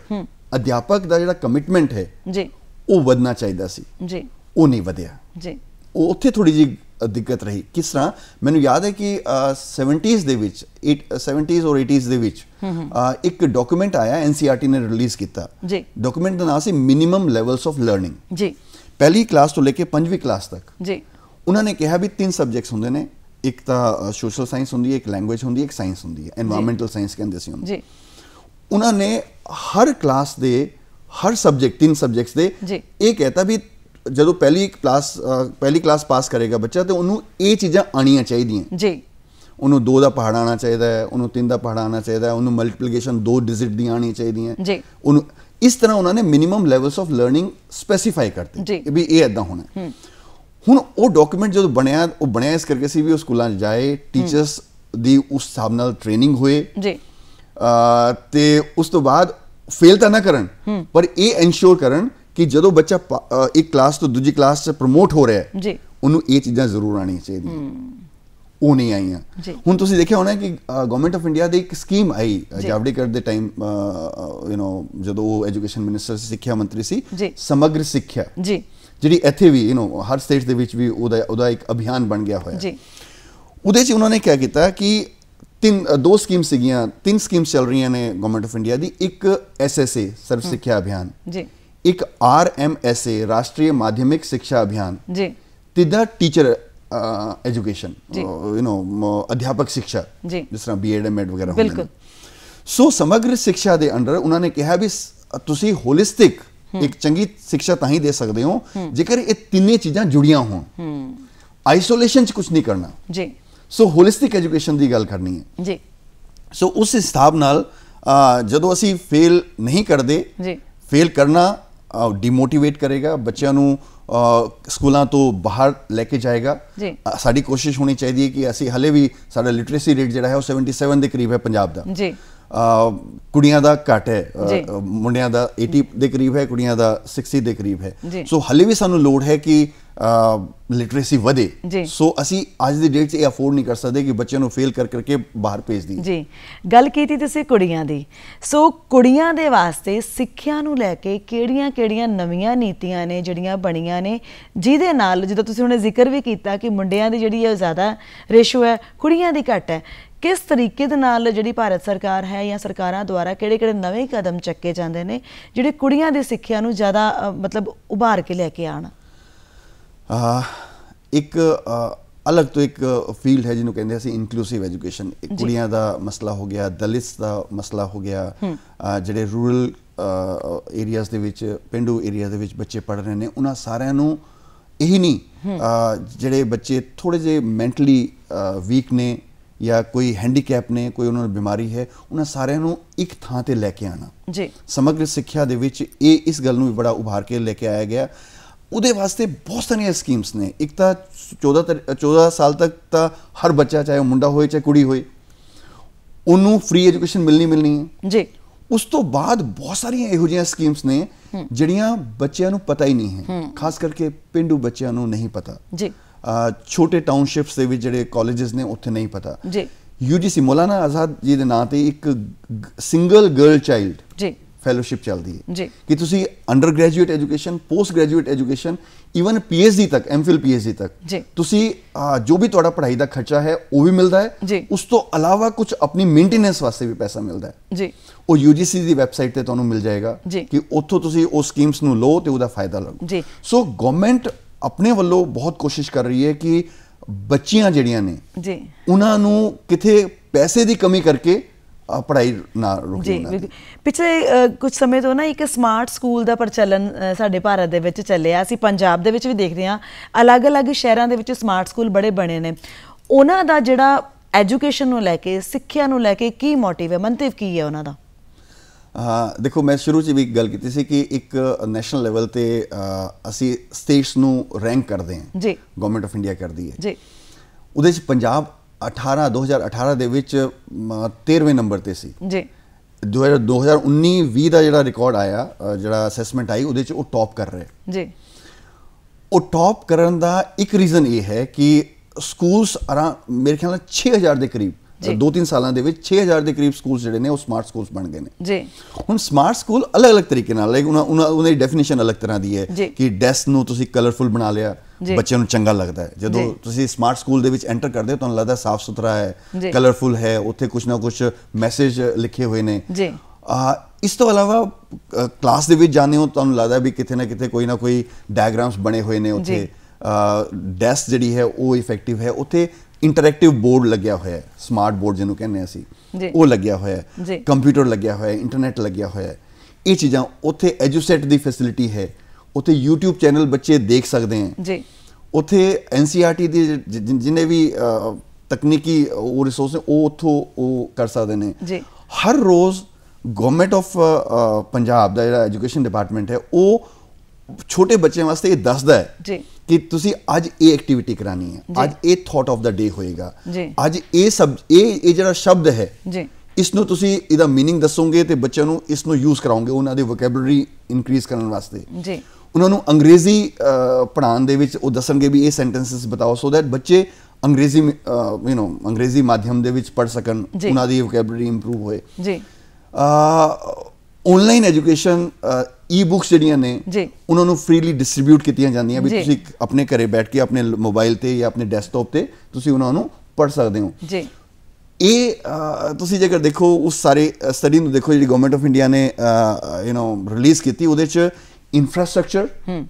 ਅਧਿਆਪਕ ਦਾ ਜਿਹੜਾ ਕਮਿਟਮੈਂਟ ਹੈ ਜੀ ਉਹ ਵਧਣਾ ਚਾਹੀਦਾ ਸੀ ਜੀ ਉਹ ਨਹੀਂ ਵਧਿਆ ਜੀ ਉਹ ਉੱਥੇ ਥੋੜੀ ਜੀ ਦਿੱਕਤ ਰਹੀ ਕਿਸ ਤਰ੍ਹਾਂ ਮੈਨੂੰ ਯਾਦ ਹੈ ਕਿ 70s ਦੇ ਵਿੱਚ 70s ਔਰ 80s ਦੇ ਵਿੱਚ ਇੱਕ ਡਾਕੂਮੈਂਟ ਆਇਆ ਐਨਸੀਆਰਟੀ e ਨੇ ਰਿਲੀਜ਼ ਕੀਤਾ ਜੀ ਡਾਕੂਮੈਂਟ ਦਾ ਨਾਮ ਸੀ ਮਿਨੀਮਮ ਲੈਵਲਸ ਆਫ ਲਰਨਿੰਗ ਜੀ ਪਹਿਲੀ ਕਲਾਸ ਤੋਂ ਲੈ ਕੇ ਪੰਜਵੀਂ ਕਲਾਸ ਤੱਕ ਜੀ ਉਹਨਾਂ ਨੇ ਕਿਹਾ ਵੀ ਤਿੰਨ ਸਬਜੈਕਟਸ ਹੁੰਦੇ ਨੇ ਇੱਕ ਤਾਂ ਸੋਸ਼ਲ ਸਾਇੰਸ ਹੁੰਦੀ ਹੈ ਇੱਕ ਲੈਂਗੁਏਜ ਹੁੰਦੀ ਹੈ ਇੱਕ ਸਾਇੰਸ ਹੁੰਦੀ ਹੈ এনवायरमेंटਲ ਸਾਇੰਸ ਕਹਿੰਦੇ ਸੀ ਉਹਨੂੰ ਜੀ ਉਹਨਾਂ ਨੇ ਹਰ ਕਲਾਸ ਦੇ ਹਰ ਸਬਜੈਕਟ ਤਿੰਨ ਸਬਜੈਕਟਸ ਦੇ ਇਹ ਕਹਤਾ ਵੀ ਜਦੋਂ ਪਹਿਲੀ ਕਲਾਸ ਪਹਿਲੀ ਕਲਾਸ ਪਾਸ ਕਰੇਗਾ ਬੱਚਾ ਤੇ ਉਹਨੂੰ ਇਹ ਚੀਜ਼ਾਂ ਆਣੀਆਂ ਚਾਹੀਦੀਆਂ ਜੀ ਉਹਨੂੰ 2 ਦਾ ਪਹਾੜਾ ਆਣਾ ਚਾਹੀਦਾ ਹੈ ਉਹਨੂੰ 3 ਦਾ ਪਹਾੜਾ ਆਣਾ ਚਾਹੀਦਾ ਹੈ ਉਹਨੂੰ ਮਲਟੀਪਲੀਕੇਸ਼ਨ 2 ਡਿਜਿਟ ਦੀ ਆਣੀ ਚਾਹੀਦੀ ਹੈ ਜੀ ਉਹਨੂੰ ਇਸ ਤਰ੍ਹਾਂ ਉਹਨਾਂ ਨੇ minimum levels of learning specify ਕਰਤੇ ਵੀ ਇਹ ਐਦਾਂ ਹੋਣਾ ਹੈ ਹੁਣ ਉਹ ਡਾਕੂਮੈਂਟ ਜਦੋਂ ਬਣਿਆ ਉਹ ਬਣਿਆ ਇਸ ਕਰਕੇ ਸੀ ਵੀ ਉਹ ਸਕੂਲਾਂ 'ਚ ਜਾਏ ਟੀਚਰਸ ਦੀ ਉਸ ਹਿਸਾਬ ਨਾਲ ਟ੍ਰੇਨਿੰਗ ਹੋਏ ਜੀ ਤੇ ਉਸ ਤੋਂ ਬਾਅਦ ਫੇਲ ਤਾਂ ਨਾ ਕਰਨ ਪਰ ਇਹ ਇਨਸ਼ੋਰ ਕਰਨ ਕਿ ਜਦੋਂ ਬੱਚਾ ਇੱਕ ਕਲਾਸ ਤੋਂ ਦੂਜੀ ਕਲਾਸ 'ਚ ਪ੍ਰਮੋਟ ਹੋ ਰਿਹਾ ਹੈ ਜੀ ਉਹਨੂੰ ਇਹ ਚੀਜ਼ਾਂ ਜ਼ਰੂਰ ਆਣੀਆਂ ਚਾਹੀਦੀਆਂ ਉਹ ਨਹੀਂ ਆਈਆਂ ਹੁਣ ਤੁਸੀਂ ਦੇਖਿਆ ਹੋਣਾ ਕਿ ਗਵਰਨਮੈਂਟ ਆਫ ਇੰਡੀਆ ਦੀ ਇੱਕ ਸਕੀਮ ਆਈ ਜਾਵੜੇਕਰ ਦੇ ਟਾਈਮ ਯੂ نو ਜਦੋਂ ਉਹ ਐਜੂਕੇਸ਼ਨ ਮਿਨਿਸਟਰ ਸਿੱਖਿਆ ਮੰਤਰੀ ਸੀ ਸਮਗਰ ਸਿੱਖਿਆ ਜੀ ਜਿਹੜੀ ਇੱਥੇ ਵੀ ਯੂ نو ਹਰ ਸਟੇਟ ਦੇ ਵਿੱਚ ਵੀ ਉਹਦਾ ਉਹਦਾ ਇੱਕ ਅਭਿਆਨ ਬਣ ਗਿਆ ਹੋਇਆ ਜੀ ਉਹਦੇ 'ਚ ਉਹਨਾਂ ਨੇ ਕੀ ਕੀਤਾ ਕਿ ਤਿੰਨ ਦੋ ਸਕੀਮ ਸੀਗੀਆਂ ਤਿੰਨ ਸਕੀਮਸ ਚੱਲ ਰਹੀਆਂ ਨੇ ਗਵਰਨਮੈਂਟ ਆਫ ਇੰਡੀਆ ਦੀ ਇੱਕ ਐਸਐਸਏ ਸਰਵ ਸਿੱਖਿਆ ਅਭਿਆਨ ਜੀ ਇੱਕ ਆਰਐਮਐਸਏ ਰਾਸ਼ਟਰੀ ਮਾਧਿਅਮਿਕ ਸਿੱਖਿਆ ਅਭਿਆਨ ਜੀ ਤਿੱਦਾ ਟੀਚਰ ਐਜੂਕੇਸ਼ਨ ਯੂ نو ਅਧਿਆਪਕ ਸਿੱਖਿਆ ਜਿਸ ਤਰ੍ਹਾਂ ਬੀਐਡ ਐਮਐਡ ਵਗੈਰਾ ਹੁੰਦੇ ਬਿਲਕੁਲ ਸੋ ਸਮਗਰ ਸਿੱਖਿਆ ਦੇ ਅੰਡਰ ਉਹਨਾਂ ਨੇ ਕਿਹਾ ਵੀ ਤੁਸੀਂ ਹੋਲਿਸਟਿਕ ਇੱਕ ਚੰਗੀ ਸਿੱਖਿਆ ਤਾਂ ਹੀ ਦੇ ਸਕਦੇ ਹੋ ਜੇਕਰ ਇਹ ਤਿੰਨੇ ਚੀਜ਼ਾਂ ਜੁੜੀਆਂ ਹੋਣ ਆਈਸੋਲੇਸ਼ਨ 'ਚ ਕੁਝ ਨਹੀਂ ਕਰਨਾ ਜੀ ਸੋ ਹੋਲਿਸਟਿਕ ਐਜੂਕੇਸ਼ਨ ਦੀ ਗੱਲ ਕਰਨੀ ਹੈ ਜੀ ਸੋ ਉਸ ਹਿਸਾਬ ਨਾਲ ਜਦੋਂ ਅਸੀਂ ਫੇਲ ਨਹੀਂ ਕਰਦੇ ਜੀ ਫੇਲ ਕਰਨਾ ਡੀਮੋਟੀਵੇਟ ਕਰੇਗਾ ਬੱਚਿਆਂ ਨੂੰ ਸਕੂਲਾਂ ਤੋਂ ਬਾਹਰ ਲੈ ਕੇ ਜਾਏਗਾ ਸਾਡੀ ਕੋਸ਼ਿਸ਼ ਹੋਣੀ ਚਾਹੀਦੀ ਹੈ ਕਿ ਅਸੀਂ ਹਲੇ ਵੀ ਸਾਡਾ ਲਿਟਰੇਸੀ ਰੇਟ ਜਿਹੜਾ ਹੈ ਉਹ 77 ਦੇ ਕਰੀਬ ਹੈ ਪੰਜਾਬ ਦਾ ਜੀ ਕੁੜੀਆਂ ਦਾ ਘਟ ਹੈ ਮੁੰਡਿਆਂ ਦਾ 80 ਦੇ ਕਰੀਬ ਹੈ ਕੁੜੀਆਂ ਦਾ 60 ਦੇ ਕਰੀਬ ਹੈ ਸੋ ਹਲੇ ਵੀ ਸਾਨੂੰ ਲੋੜ ਹੈ ਕਿ ਲਿਟਰੇਸੀ ਵਧੇ ਸੋ ਅਸੀਂ ਅੱਜ ਦੀ ਡੇਟ 'ਚ ਇਹ ਅਫੋਰਡ ਨਹੀਂ ਕਰ ਸਕਦੇ ਕਿ ਬੱਚਿਆਂ ਨੂੰ ਫੇਲ ਕਰ ਕਰਕੇ ਬਾਹਰ ਭੇਜ ਦੀ ਜੀ ਗੱਲ ਕੀਤੀ ਤੁਸੀਂ ਕੁੜੀਆਂ ਦੀ ਸੋ ਕੁੜੀਆਂ ਦੇ ਵਾਸਤੇ ਸਿੱਖਿਆ ਨੂੰ ਲੈ ਕੇ ਕਿਹੜੀਆਂ-ਕਿਹੜੀਆਂ ਨਵੀਆਂ ਨੀਤੀਆਂ ਨੇ ਜਿਹੜੀਆਂ ਬਣੀਆਂ ਨੇ ਜਿਹਦੇ ਨਾਲ ਜਦੋਂ ਤੁਸੀਂ ਹੁਣੇ ਜ਼ਿਕਰ ਵੀ ਕੀਤਾ ਕਿ ਮੁੰਡਿਆਂ ਦੀ ਜਿਹੜੀ ਹੈ ਜ਼ਿਆਦਾ ਰੇਸ਼ੋ ਹੈ ਕੁੜੀਆਂ ਦੀ ਘੱਟ ਹੈ ਕਿਸ ਤਰੀਕੇ ਦੇ ਨਾਲ ਜਿਹੜੀ ਭਾਰਤ ਸਰਕਾਰ ਹੈ ਜਾਂ ਸਰਕਾਰਾਂ ਦੁਆਰਾ ਕਿਹੜੇ-ਕਿਹੜੇ ਨਵੇਂ ਕਦਮ ਚੱਕੇ ਜਾਂਦੇ ਨੇ ਜਿਹੜੇ ਕੁੜੀਆਂ ਦੀ ਸਿੱਖਿਆ ਨੂੰ ਜ਼ਿਆਦਾ ਮਤਲਬ ਉਭਾਰ ਕੇ ਲੈ ਕੇ ਆਣ ਆ ਇੱਕ ਅਲੱਗ ਤੋਂ ਇੱਕ ਫੀਲਡ ਹੈ ਜਿਹਨੂੰ ਕਹਿੰਦੇ ਅਸੀਂ ਇਨਕਲੂਸਿਵ ਐਜੂਕੇਸ਼ਨ ਕੁੜੀਆਂ ਦਾ ਮਸਲਾ ਹੋ ਗਿਆ ਦਲਿਤ ਦਾ ਮਸਲਾ ਹੋ ਗਿਆ ਜਿਹੜੇ ਰੂਰਲ ਏਰੀਆਜ਼ ਦੇ ਵਿੱਚ ਪਿੰਡੂ ਏਰੀਆ ਦੇ ਵਿੱਚ ਬੱਚੇ ਪੜ ਰਹੇ ਨੇ ਉਹਨਾਂ ਸਾਰਿਆਂ ਨੂੰ ਇਹੀ ਨਹੀਂ ਜਿਹੜੇ ਬੱਚੇ ਥੋੜੇ ਜੇ ਮੈਂਟਲੀ ਵੀਕ ਨੇ ਜਾਂ ਕੋਈ ਹੈਂਡੀਕੈਪ ਨੇ ਕੋਈ ਉਹਨਾਂ ਨੂੰ ਬਿਮਾਰੀ ਹੈ ਉਹਨਾਂ ਸਾਰਿਆਂ ਨੂੰ ਇੱਕ ਥਾਂ ਤੇ ਲੈ ਕੇ ਆਣਾ ਜੀ ਸਮਗਰ ਸਿੱਖਿਆ ਦੇ ਵਿੱਚ ਇਹ ਇਸ ਗੱਲ ਨੂੰ ਵੀ ਬੜਾ ਉਭਾਰ ਕੇ ਲੈ ਕੇ ਆਇਆ ਗਿਆ ਉਦੇ ਵਾਸਤੇ ਬਹੁਤ ਸਾਰੀਆਂ ਸਕੀਮਸ ਨੇ ਇੱਕ ਤਾਂ 14 14 ਸਾਲ ਤੱਕ ਤਾਂ ਹਰ ਬੱਚਾ ਚਾਹੇ ਉਹ ਮੁੰਡਾ ਹੋਵੇ ਚਾਹੇ ਕੁੜੀ ਹੋਵੇ ਉਹਨੂੰ ਫ੍ਰੀ ਐਜੂਕੇਸ਼ਨ ਮਿਲਣੀ ਮਿਲਣੀ ਹੈ ਜੀ ਉਸ ਤੋਂ ਬਾਅਦ ਬਹੁਤ ਸਾਰੀਆਂ ਇਹੋ ਜਿਹੀਆਂ ਸਕੀਮਸ ਨੇ ਜਿਹੜੀਆਂ ਬੱਚਿਆਂ ਨੂੰ ਪਤਾ ਹੀ ਨਹੀਂ ਹੈ ਖਾਸ ਕਰਕੇ ਪਿੰਡੂ ਬੱਚਿਆਂ ਨੂੰ ਨਹੀਂ ਪਤਾ ਜੀ ਛੋਟੇ ਟਾਊਨਸ਼ਿਪਸ ਦੇ ਵਿੱਚ ਜਿਹੜੇ ਕਾਲਜਸ ਨੇ ਉੱਥੇ ਨਹੀਂ ਪਤਾ ਜੀ ਯੂਜੀਸੀ ਮੌਲਾਨਾ ਆਜ਼ਾਦ ਜੀ ਦੇ ਨਾਂ ਤੇ ਇੱਕ ਸਿੰਗਲ ਗਰਲ ਚਾਈਲਡ ਜੀ ਫੈਲੋਸ਼ਿਪ ਚੱਲਦੀ ਹੈ ਜੀ ਕਿ ਤੁਸੀਂ undergraduate education postgraduate education even PhD ਤੱਕ ਐਮਫਿਲ ਪੀਐਚਡੀ ਤੱਕ ਤੁਸੀਂ ਜੋ ਵੀ ਤੁਹਾਡਾ ਪੜ੍ਹਾਈ ਦਾ ਖਰਚਾ ਹੈ ਉਹ ਵੀ ਮਿਲਦਾ ਹੈ ਉਸ ਤੋਂ ਇਲਾਵਾ ਕੁਝ ਆਪਣੀ ਮੇਨਟੇਨੈਂਸ ਵਾਸਤੇ ਵੀ ਪੈਸਾ ਮਿਲਦਾ ਹੈ ਜੀ ਉਹ ਯੂਜੀਸੀ ਦੀ ਵੈਬਸਾਈਟ ਤੇ ਤੁਹਾਨੂੰ ਮਿਲ ਜਾਏਗਾ ਕਿ ਉੱਥੋਂ ਤੁਸੀਂ ਉਹ ਸਕੀਮਸ ਨੂੰ ਲਓ ਤੇ ਉਹਦਾ ਫਾਇਦਾ ਲਓ ਸੋ ਗਵਰਨਮੈਂਟ ਆਪਣੇ ਵੱਲੋਂ ਬਹੁਤ ਕੋਸ਼ਿਸ਼ ਕਰ ਰਹੀ ਹੈ ਕਿ ਬੱਚੀਆਂ ਜਿਹੜੀਆਂ ਨੇ ਜੀ ਉਹਨਾਂ ਨੂੰ ਕਿਥੇ ਪੈਸੇ ਦੀ ਕਮੀ ਕਰਕੇ ਪੜਾਈ ਨਾ ਰੁਕੀ ਜੀ ਪਿਛਲੇ ਕੁਝ ਸਮੇਂ ਤੋਂ ਨਾ ਇੱਕ ਸਮਾਰਟ ਸਕੂਲ ਦਾ ਪ੍ਰਚਲਨ ਸਾਡੇ ਭਾਰਤ ਦੇ ਵਿੱਚ ਚੱਲਿਆ ਅਸੀਂ ਪੰਜਾਬ ਦੇ ਵਿੱਚ ਵੀ ਦੇਖਦੇ ਹਾਂ ਅਲੱਗ-ਅਲੱਗ ਸ਼ਹਿਰਾਂ ਦੇ ਵਿੱਚ ਸਮਾਰਟ ਸਕੂਲ ਬੜੇ ਬਣੇ ਨੇ ਉਹਨਾਂ ਦਾ ਜਿਹੜਾ ਐਜੂਕੇਸ਼ਨ ਨੂੰ ਲੈ ਕੇ ਸਿੱਖਿਆ ਨੂੰ ਲੈ ਕੇ ਕੀ ਮੋਟਿਵ ਹੈ ਮੰਤਵ ਕੀ ਹੈ ਉਹਨਾਂ ਦਾ ਦੇਖੋ ਮੈਂ ਸ਼ੁਰੂ 'ਚ ਵੀ ਗੱਲ ਕੀਤੀ ਸੀ ਕਿ ਇੱਕ ਨੈਸ਼ਨਲ ਲੈਵਲ ਤੇ ਅਸੀਂ ਸਟੇਟਸ ਨੂੰ ਰੈਂਕ ਕਰਦੇ ਹਾਂ ਜੀ ਗਵਰਨਮੈਂਟ ਆਫ ਇੰਡੀਆ ਕਰਦੀ ਹੈ ਜੀ ਉਹਦੇ 'ਚ ਪੰਜਾਬ 18 2018 ਦੇ ਵਿੱਚ 13ਵੇਂ ਨੰਬਰ ਤੇ ਸੀ ਜੀ 2019-20 ਦਾ ਜਿਹੜਾ ਰਿਕਾਰਡ ਆਇਆ ਜਿਹੜਾ ਅਸੈਸਮੈਂਟ ਆਈ ਉਹਦੇ 'ਚ ਉਹ ਟੌਪ ਕਰ ਰਹੇ ਜੀ ਉਹ ਟੌਪ ਕਰਨ ਦਾ ਇੱਕ ਰੀਜ਼ਨ ਇਹ ਹੈ ਕਿ ਸਕੂਲਸ ਅਰਾ ਮੇਰੇ ਖਿਆਲ ਨਾਲ 6000 ਦੇ ਕਰੀਬ ਦੋ ਤਿੰਨ ਸਾਲਾਂ ਦੇ ਵਿੱਚ 6000 ਦੇ ਕਰੀਬ ਸਕੂਲ ਜਿਹੜੇ ਨੇ ਉਹ ਸਮਾਰਟ ਸਕੂਲਸ ਬਣ ਗਏ ਨੇ ਜੀ ਹੁਣ ਸਮਾਰਟ ਸਕੂਲ ਅਲੱਗ-ਅਲੱਗ ਤਰੀਕੇ ਨਾਲ ਲਾਈਕ ਉਹਨਾਂ ਉਹਨਾਂ ਦੀ ਡੈਫੀਨੇਸ਼ਨ ਅਲੱਗ ਤਰ੍ਹਾਂ ਦੀ ਹੈ ਕਿ ਡੈਸਕ ਨੂੰ ਤੁਸੀਂ ਕਲਰਫੁਲ ਬਣਾ ਲਿਆ ਬੱਚਿਆਂ ਨੂੰ ਚੰਗਾ ਲੱਗਦਾ ਹੈ ਜਦੋਂ ਤੁਸੀਂ ਸਮਾਰਟ ਸਕੂਲ ਦੇ ਵਿੱਚ ਐਂਟਰ ਕਰਦੇ ਹੋ ਤੁਹਾਨੂੰ ਲੱਗਦਾ ਸਾਫ਼ ਸੁਥਰਾ ਹੈ ਕਲਰਫੁਲ ਹੈ ਉੱਥੇ ਕੁਝ ਨਾ ਕੁਝ ਮੈਸੇਜ ਲਿਖੇ ਹੋਏ ਨੇ ਜੀ ਆ ਇਸ ਤੋਂ ਇਲਾਵਾ ਕਲਾਸ ਦੇ ਵਿੱਚ ਜਾਂਦੇ ਹੋ ਤੁਹਾਨੂੰ ਲੱਗਦਾ ਵੀ ਕਿਤੇ ਨਾ ਕਿਤੇ ਕੋਈ ਨਾ ਕੋਈ ਡਾਇਗ੍ਰਾਮਸ ਬਣੇ ਹੋਏ ਨੇ ਉੱਥੇ ਡੈਸ ਜਿਹੜੀ ਹੈ ਉਹ ਇਫੈਕਟਿਵ ਹੈ ਉੱਥੇ ਇੰਟਰੈਕਟਿਵ ਬੋਰਡ ਲੱਗਿਆ ਹੋਇਆ ਹੈ ਸਮਾਰਟ ਬੋਰਡ ਜਿਹਨੂੰ ਕਹਿੰਦੇ ਆ ਅਸੀਂ ਉਹ ਲੱਗਿਆ ਹੋਇਆ ਹੈ ਕੰਪਿਊਟਰ ਲੱਗਿਆ ਹੋਇਆ ਹੈ ਇੰਟਰਨੈਟ ਲੱਗਿਆ ਹੋਇਆ ਹੈ ਇਹ ਚੀਜ਼ਾਂ ਉੱਥੇ ਐਜੂਸੈਟ ਦੀ ਫੈਸਿਲਿਟੀ ਹੈ ਉੱਥੇ YouTube ਚੈਨਲ ਬੱਚੇ ਦੇਖ ਸਕਦੇ ਹਨ ਜੀ ਉੱਥੇ NCERT ਦੇ ਜਿੰਨੇ ਵੀ ਤਕਨੀਕੀ ਉਹ ਰਿਸੋਰਸ ਨੇ ਉਹ ਉੱਥੋਂ ਉਹ ਕਰ ਸਕਦੇ ਨੇ ਜੀ ਹਰ ਰੋਜ਼ ਗਵਰਨਮੈਂਟ ਆਫ ਪੰਜਾਬ ਦਾ ਜਿਹੜਾ ਐਜੂਕੇਸ਼ਨ ਡਿਪਾਰਟਮੈਂਟ ਹੈ ਉਹ ਛੋਟੇ ਬੱਚਿਆਂ ਵਾਸਤੇ ਇਹ ਦੱਸਦਾ ਹੈ ਜੀ ਕਿ ਤੁਸੀਂ ਅੱਜ ਇਹ ਐਕਟੀਵਿਟੀ ਕਰਾਣੀ ਹੈ ਅੱਜ ਇਹ ਥਾਟ ਆਫ ਦਾ ਡੇ ਹੋਏਗਾ ਅੱਜ ਇਹ ਸਬ ਇਹ ਇਹ ਜਿਹੜਾ ਸ਼ਬਦ ਹੈ ਜੀ ਇਸ ਨੂੰ ਤੁਸੀਂ ਇਹਦਾ मीनिंग ਦੱਸੋਗੇ ਤੇ ਬੱਚਿਆਂ ਨੂੰ ਇਸ ਨੂੰ ਯੂਜ਼ ਕਰਾਓਗੇ ਉਹਨਾਂ ਦੀ ਵੋਕੈਬਲਰੀ ਇਨਕਰੀਜ਼ ਕਰਨ ਵਾਸਤੇ ਜੀ ਉਹਨਾਂ ਨੂੰ ਅੰਗਰੇਜ਼ੀ ਪੜਾਉਣ ਦੇ ਵਿੱਚ ਉਹ ਦੱਸਣਗੇ ਵੀ ਇਹ ਸੈਂਟੈਂਸਸ ਬਤਾਓ ਸੋ ਦੈਟ ਬੱਚੇ ਅੰਗਰੇਜ਼ੀ ਯੂ نو ਅੰਗਰੇਜ਼ੀ ਮਾਧਿਅਮ ਦੇ ਵਿੱਚ ਪੜ ਸਕਣ ਉਹਨਾਂ ਦੀ ਵੋਕੈਬਲਰੀ ਇੰਪਰੂਵ ਹੋਏ ਜੀ ਆਨਲਾਈਨ ਐਜੂਕੇਸ਼ਨ ਈ ਬੁੱਕਸ ਜਿਹੜੀਆਂ ਨੇ ਜੀ ਉਹਨਾਂ ਨੂੰ ਫ੍ਰੀਲੀ ਡਿਸਟ੍ਰੀਬਿਊਟ ਕੀਤੀਆਂ ਜਾਂਦੀਆਂ ਵੀ ਤੁਸੀਂ ਆਪਣੇ ਘਰੇ ਬੈਠ ਕੇ ਆਪਣੇ ਮੋਬਾਈਲ ਤੇ ਜਾਂ ਆਪਣੇ ਡੈਸਕਟਾਪ ਤੇ ਤੁਸੀਂ ਉਹਨਾਂ ਨੂੰ ਪੜ੍ਹ ਸਕਦੇ ਹੋ ਜੀ ਇਹ ਤੁਸੀਂ ਜੇਕਰ ਦੇਖੋ ਉਸ ਸਾਰੇ ਸਟੱਡੀ ਨੂੰ ਦੇਖੋ ਜਿਹੜੀ ਗਵਰਨਮੈਂਟ ਆਫ ਇੰਡੀਆ ਨੇ ਯੂ نو ਰਿਲੀਜ਼ ਕੀਤੀ ਉਹਦੇ ਚ ਇਨਫਰਾਸਟ੍ਰਕਚਰ ਹਮ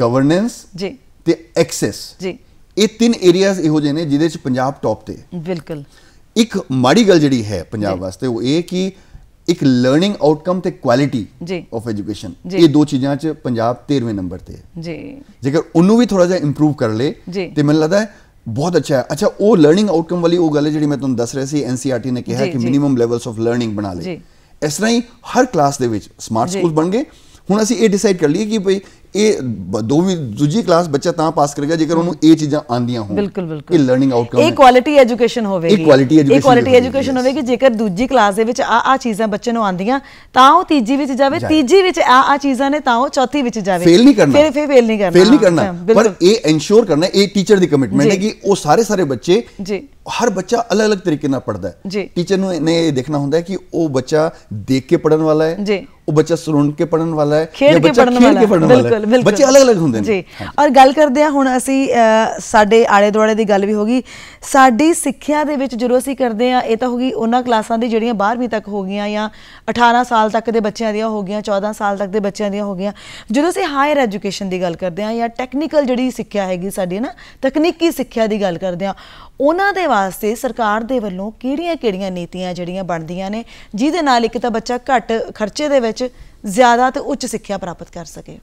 ਗਵਰਨੈਂਸ ਜੀ ਤੇ ਐਕਸੈਸ ਜੀ ਇਹ ਤਿੰਨ ਏਰੀਆਜ਼ ਇਹੋ ਜਿਹੇ ਨੇ ਜਿਹਦੇ ਚ ਪੰਜਾਬ ਟੌਪ ਤੇ ਬਿਲਕੁਲ ਇੱਕ ਮਾੜੀ ਗੱਲ ਜਿਹੜੀ ਹੈ ਪੰਜਾਬ ਵਾਸਤੇ ਉਹ ਇਹ ਕਿ ਇੱਕ ਲਰਨਿੰਗ ਆਊਟਕਮ ਤੇ ਕੁਆਲਿਟੀ ਆਫ ਐਜੂਕੇਸ਼ਨ ਇਹ ਦੋ ਚੀਜ਼ਾਂ 'ਚ ਪੰਜਾਬ 13ਵੇਂ ਨੰਬਰ ਤੇ ਹੈ ਜੀ ਜੇਕਰ ਉਹਨੂੰ ਵੀ ਥੋੜਾ ਜਿਹਾ ਇੰਪਰੂਵ ਕਰ ਲੇ ਤੇ ਮੈਨੂੰ ਲੱਗਦਾ ਹੈ ਬਹੁਤ ਅੱਛਾ ਹੈ ਅੱਛਾ ਉਹ ਲਰਨਿੰਗ ਆਊਟਕਮ ਵਾਲੀ ਉਹ ਗੱਲ ਹੈ ਜਿਹੜੀ ਮੈਂ ਤੁਹਾਨੂੰ ਦੱਸ ਰਿਹਾ ਸੀ ਐਨਸੀਆਰਟੀ e ਨੇ ਕਿਹਾ ਕਿ ਮਿਨਿਮਮ ਲੈਵਲਸ ਆਫ ਲਰਨਿੰਗ ਬਣਾ ਲੇ ਇਸ ਤਰ੍ਹਾਂ ਹੀ ਹਰ ਕਲਾਸ ਦੇ ਵਿੱਚ ਸਮਾਰਟ ਸਕੂਲ ਬਣ ਗਏ ਹੁਣ ਅਸੀਂ ਇਹ ਡਿਸਾਈਡ ਕਰ ਲਈਏ ਕਿ ਭਈ ਇਹ ਦੋ ਵੀ ਦੂਜੀ ਕਲਾਸ ਬੱਚਾ ਤਾਂ ਪਾਸ ਕਰੇਗਾ ਜੇਕਰ ਉਹਨੂੰ ਇਹ ਚੀਜ਼ਾਂ ਆਂਦੀਆਂ ਹੋਣ ਬਿਲਕੁਲ ਬਿਲਕੁਲ ਇਹ ਲਰਨਿੰਗ ਆਊਟਕਮ ਇਹ ਕੁਆਲਿਟੀ ਐਜੂਕੇਸ਼ਨ ਹੋਵੇਗੀ ਇਹ ਕੁਆਲਿਟੀ ਐਜੂਕੇਸ਼ਨ ਇਹ ਕੁਆਲਿਟੀ ਐਜੂਕੇਸ਼ਨ ਹੋਵੇਗੀ ਜੇਕਰ ਦੂਜੀ ਕਲਾਸ ਦੇ ਵਿੱਚ ਆ ਆ ਚੀਜ਼ਾਂ ਬੱਚੇ ਨੂੰ ਆਂਦੀਆਂ ਤਾਂ ਉਹ ਤੀਜੀ ਵਿੱਚ ਜਾਵੇ ਤੀਜੀ ਵਿੱਚ ਆ ਆ ਚੀਜ਼ਾਂ ਨੇ ਤਾਂ ਉਹ ਚੌਥੀ ਵਿੱਚ ਜਾਵੇ ਫੇਲ ਨਹੀਂ ਕਰਨਾ ਫਿਰ ਫੇਲ ਨਹੀਂ ਕਰਨਾ ਫੇਲ ਨਹੀਂ ਕਰਨਾ ਪਰ ਇਹ ਇਨਸ਼ੋਰ ਕਰਨਾ ਇਹ ਟੀਚਰ ਦੀ ਕਮਿਟਮੈਂਟ ਹੈ ਕਿ ਉਹ ਸਾਰੇ ਸਾਰੇ ਬੱਚੇ ਜੀ ਹਰ ਬੱਚਾ ਅਲੱਗ-ਅਲੱਗ ਤਰੀਕੇ ਨਾਲ ਪੜਦਾ ਹੈ ਟੀਚਰ ਨੂੰ ਨੇ ਇਹ ਦੇਖਣਾ ਹੁੰਦਾ ਹੈ ਕਿ ਉਹ ਬੱਚਾ ਦੇਖ ਕੇ ਪੜਨ ਵਾਲਾ ਹੈ ਉਹ ਬੱਚਾ ਸੁਣਨ ਕੇ ਪੜਨ ਵਾਲਾ ਹੈ ਇਹ ਬੱਚਾ ਖੇਡ ਕੇ ਪੜਨ ਵਾਲਾ ਹੈ ਬਿਲਕੁਲ ਬੱਚੇ ਅਲੱਗ-ਅਲੱਗ ਹੁੰਦੇ ਨੇ ਜੀ ਔਰ ਗੱਲ ਕਰਦੇ ਆ ਹੁਣ ਅਸੀਂ ਸਾਡੇ ਆਲੇ ਦੁਆਲੇ ਦੀ ਗੱਲ ਵੀ ਹੋ ਗਈ ਸਾਡੀ ਸਿੱਖਿਆ ਦੇ ਵਿੱਚ ਜਦੋਂ ਅਸੀਂ ਕਰਦੇ ਆ ਇਹ ਤਾਂ ਹੋ ਗਈ ਉਹਨਾਂ ਕਲਾਸਾਂ ਦੀ ਜਿਹੜੀਆਂ 12ਵੀਂ ਤੱਕ ਹੋ ਗਈਆਂ ਜਾਂ 18 ਸਾਲ ਤੱਕ ਦੇ ਬੱਚਿਆਂ ਦੀਆਂ ਹੋ ਗਈਆਂ 14 ਸਾਲ ਤੱਕ ਦੇ ਬੱਚਿਆਂ ਦੀਆਂ ਹੋ ਗਈਆਂ ਜਦੋਂ ਅਸੀਂ ਹਾਇਰ ਐਜੂਕੇਸ਼ਨ ਦੀ ਗੱਲ ਕਰਦੇ ਆ ਜਾਂ ਟੈਕਨੀਕਲ ਜਿਹੜੀ ਸਿੱਖਿਆ ਹੈਗੀ ਸਾਡੀ ਨਾ ਤਕਨੀਕੀ ਸਿੱਖਿਆ ਦੀ ਗੱਲ ਕਰਦੇ ਆ ਉਹਨਾਂ ਦੇ ਵਾਸਤੇ ਸਰਕਾਰ ਦੇ ਵੱਲੋਂ ਕਿਹੜੀਆਂ-ਕਿਹੜੀਆਂ ਨੀਤੀਆਂ ਜਿਹੜੀਆਂ ਬਣਦੀਆਂ ਨੇ ਜਿਹਦੇ ਨਾਲ ਇੱਕ ਤਾਂ ਬੱਚਾ ਘੱਟ ਖਰਚੇ ਦੇ ਵਿੱਚ ਜ਼ਿਆਦਾ ਤੇ ਉੱਚ ਸਿੱਖਿਆ ਪ੍ਰਾਪਤ ਕਰ ਸਕੇ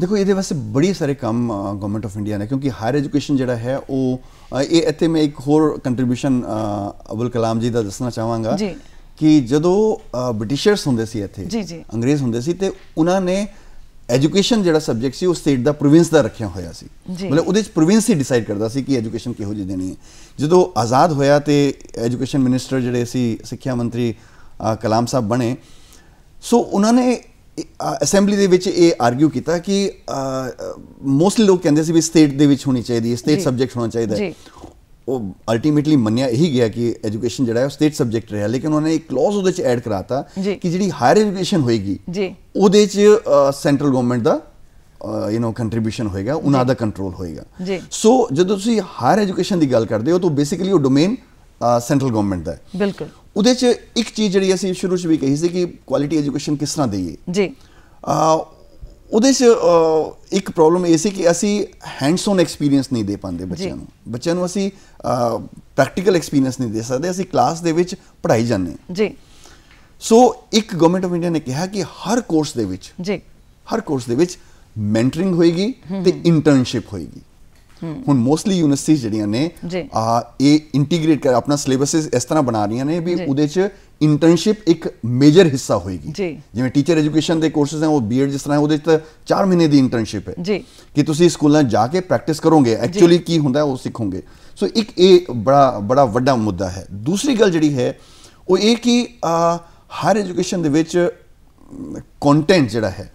ਦੇਖੋ ਇਹਦੇ ਵਾਸਤੇ ਬੜੀ ਸਾਰੇ ਕੰਮ ਗਵਰਨਮੈਂਟ ਆਫ ਇੰਡੀਆ ਨੇ ਕਿਉਂਕਿ ਹਾਇਰ ਐਜੂਕੇਸ਼ਨ ਜਿਹੜਾ ਹੈ ਉਹ ਇਹ ਇੱਥੇ ਮੈਂ ਇੱਕ ਹੋਰ ਕੰਟਰੀਬਿਊਸ਼ਨ ਅਬਦੁਲ ਕਲਾਮ ਜੀ ਦਾ ਦੱਸਣਾ ਚਾਹਾਂਗਾ ਜੀ ਕਿ ਜਦੋਂ ਬ੍ਰਿਟਿਸ਼ਰਸ ਹੁੰਦੇ ਸੀ ਇੱਥੇ ਜੀ ਜੀ ਅੰਗਰੇਜ਼ ਹੁੰਦੇ ਸੀ ਤੇ ਉਹਨਾਂ ਨੇ ਐਜੂਕੇਸ਼ਨ ਜਿਹੜਾ ਸਬਜੈਕਟ ਸੀ ਉਹ ਸਟੇਟ ਦਾ ਪ੍ਰੋਵਿੰਸ ਦਾ ਰੱਖਿਆ ਹੋਇਆ ਸੀ ਮਤਲਬ ਉਹਦੇ ਵਿੱਚ ਪ੍ਰੋਵਿੰਸ ਹੀ ਡਿਸਾਈਡ ਕਰਦਾ ਸੀ ਕਿ ਐਜੂਕੇਸ਼ਨ ਕਿਹੋ ਜਿਹੀ ਦੇਣੀ ਹੈ ਜਦੋਂ ਆਜ਼ਾਦ ਹੋਇਆ ਤੇ ਐਜੂਕੇਸ਼ਨ ਮਿਨਿਸਟਰ ਜਿਹੜੇ ਸੀ ਸਿੱਖਿਆ ਮੰਤਰੀ ਕਲਾਮ ਸਾਹਿਬ ਬਣੇ ਸੋ ਉਹਨਾਂ ਨੇ ਅਸੈਂਬਲੀ ਦੇ ਵਿੱਚ ਇਹ ਆਰਗੂ ਕੀਤਾ ਕਿ ਮੋਸਟਲੀ ਲੋਕ ਕਹਿੰਦੇ ਸੀ ਵੀ ਸਟੇਟ ਦੇ ਵਿੱਚ ਹੋਣੀ ਚਾਹੀਦੀ ਹੈ ਸਟੇਟ ਸਬਜੈਕਟ ਹੋਣਾ ਚਾਹੀਦਾ ਹੈ ਉਹ ਅਲਟੀਮੇਟਲੀ ਮੰਨਿਆ ਇਹੀ ਗਿਆ ਕਿ ਐਜੂਕੇਸ਼ਨ ਜਿਹੜਾ ਹੈ ਉਹ ਸਟੇਟ ਸਬਜੈਕਟ ਰਿਹਾ ਲੇਕਿਨ ਉਹਨਾਂ ਨੇ ਇੱਕ ਕਲੌਜ਼ ਉਹਦੇ ਚ ਐਡ ਕਰਾਤਾ ਕਿ ਜਿਹੜੀ ਹਾਇਰ ਐਜੂਕੇਸ਼ਨ ਹੋਏਗੀ ਜੀ ਉਹਦੇ ਚ ਸੈਂਟਰਲ ਗਵਰਨਮੈਂਟ ਦਾ ਯੂ نو ਕੰਟਰੀਬਿਊਸ਼ਨ ਹੋਏਗਾ ਉਹਨਾਂ ਦਾ ਕੰਟਰੋਲ ਹੋਏਗਾ ਜੀ ਸੋ ਜਦੋਂ ਤੁਸੀਂ ਹਾਇਰ ਐਜੂਕੇਸ਼ਨ ਦੀ ਗੱਲ ਕਰਦੇ ਹੋ ਤਾਂ ਬੇਸਿਕਲੀ ਉਹ ਡੋਮੇਨ ਸੈਂਟਰਲ ਗਵਰਨਮੈਂਟ ਦਾ ਹੈ ਬਿਲਕੁਲ ਉਹਦੇ ਚ ਇੱਕ ਚੀਜ਼ ਜਿਹੜੀ ਅਸੀਂ ਸ਼ੁਰੂ ਚ ਵੀ ਕਹੀ ਸੀ ਕਿ ਕੁਆਲਿਟੀ ਐਜੂਕੇਸ਼ਨ ਕਿਸ ਤਰ੍ਹਾਂ ਦੇਈਏ ਜੀ ਉਹਦੇ 'ਚ ਇੱਕ ਪ੍ਰੋਬਲਮ ਇਹ ਸੀ ਕਿ ਅਸੀਂ ਹੈਂਡਸ ਔਨ ਐਕਸਪੀਰੀਅੰਸ ਨਹੀਂ ਦੇ ਪਾਉਂਦੇ ਬੱਚਿਆਂ ਨੂੰ ਬੱਚਿਆਂ ਨੂੰ ਅਸੀਂ ਪ੍ਰੈਕਟੀਕਲ ਐਕਸਪੀਰੀਅੰਸ ਨਹੀਂ ਦੇ ਸਕਦੇ ਅਸੀਂ ਕਲਾਸ ਦੇ ਵਿੱਚ ਪੜ੍ਹਾਈ ਜਾਂਦੇ ਜੀ ਸੋ ਇੱਕ ਗਵਰਨਮੈਂਟ ਆਫ ਇੰਡੀਆ ਨੇ ਕਿਹਾ ਕਿ ਹਰ ਕੋਰਸ ਦੇ ਵਿੱਚ ਜੀ ਹਰ ਕੋਰਸ ਦੇ ਵਿੱਚ ਮੈਂਟਰਿੰਗ ਹੋਏਗੀ ਤੇ ਇੰਟਰਨਸ਼ਿਪ ਹੋਏਗੀ ਹੁਣ ਮੋਸਟਲੀ ਯੂਨੀਵਰਸਿਟੀਆਂ ਜਿਹੜੀਆਂ ਨੇ ਆ ਇਹ ਇੰਟੀਗ੍ਰੇਟ ਕਰ ਆਪਣਾ ਸਿਲੇਬਸ ਇਸ ਤਰ੍ਹਾਂ ਬਣਾ ਰਹੀਆਂ ਨੇ ਵੀ ਉਹਦੇ 'ਚ ਇੰਟਰਨਸ਼ਿਪ ਇੱਕ ਮੇਜਰ ਹਿੱਸਾ ਹੋਏਗੀ ਜਿਵੇਂ ਟੀਚਰ ਐਜੂਕੇਸ਼ਨ ਦੇ ਕੋਰਸਸ ਹੈ ਉਹ ਬੀਐਡ ਜਿਸ ਤਰ੍ਹਾਂ ਉਹਦੇ ਵਿੱਚ 4 ਮਹੀਨੇ ਦੀ ਇੰਟਰਨਸ਼ਿਪ ਹੈ ਜੀ ਕਿ ਤੁਸੀਂ ਸਕੂਲਾਂ ਜਾ ਕੇ ਪ੍ਰੈਕਟਿਸ ਕਰੋਗੇ ਐਕਚੁਅਲੀ ਕੀ ਹੁੰਦਾ ਉਹ ਸਿੱਖੋਗੇ ਸੋ ਇੱਕ ਇਹ ਬੜਾ ਬੜਾ ਵੱਡਾ ਮੁੱਦਾ ਹੈ ਦੂਸਰੀ ਗੱਲ ਜਿਹੜੀ ਹੈ ਉਹ ਇਹ ਕਿ ਹਰ ਐਜੂਕੇਸ਼ਨ ਦੇ ਵਿੱਚ ਕੰਟੈਂਟ ਜਿਹੜਾ ਹੈ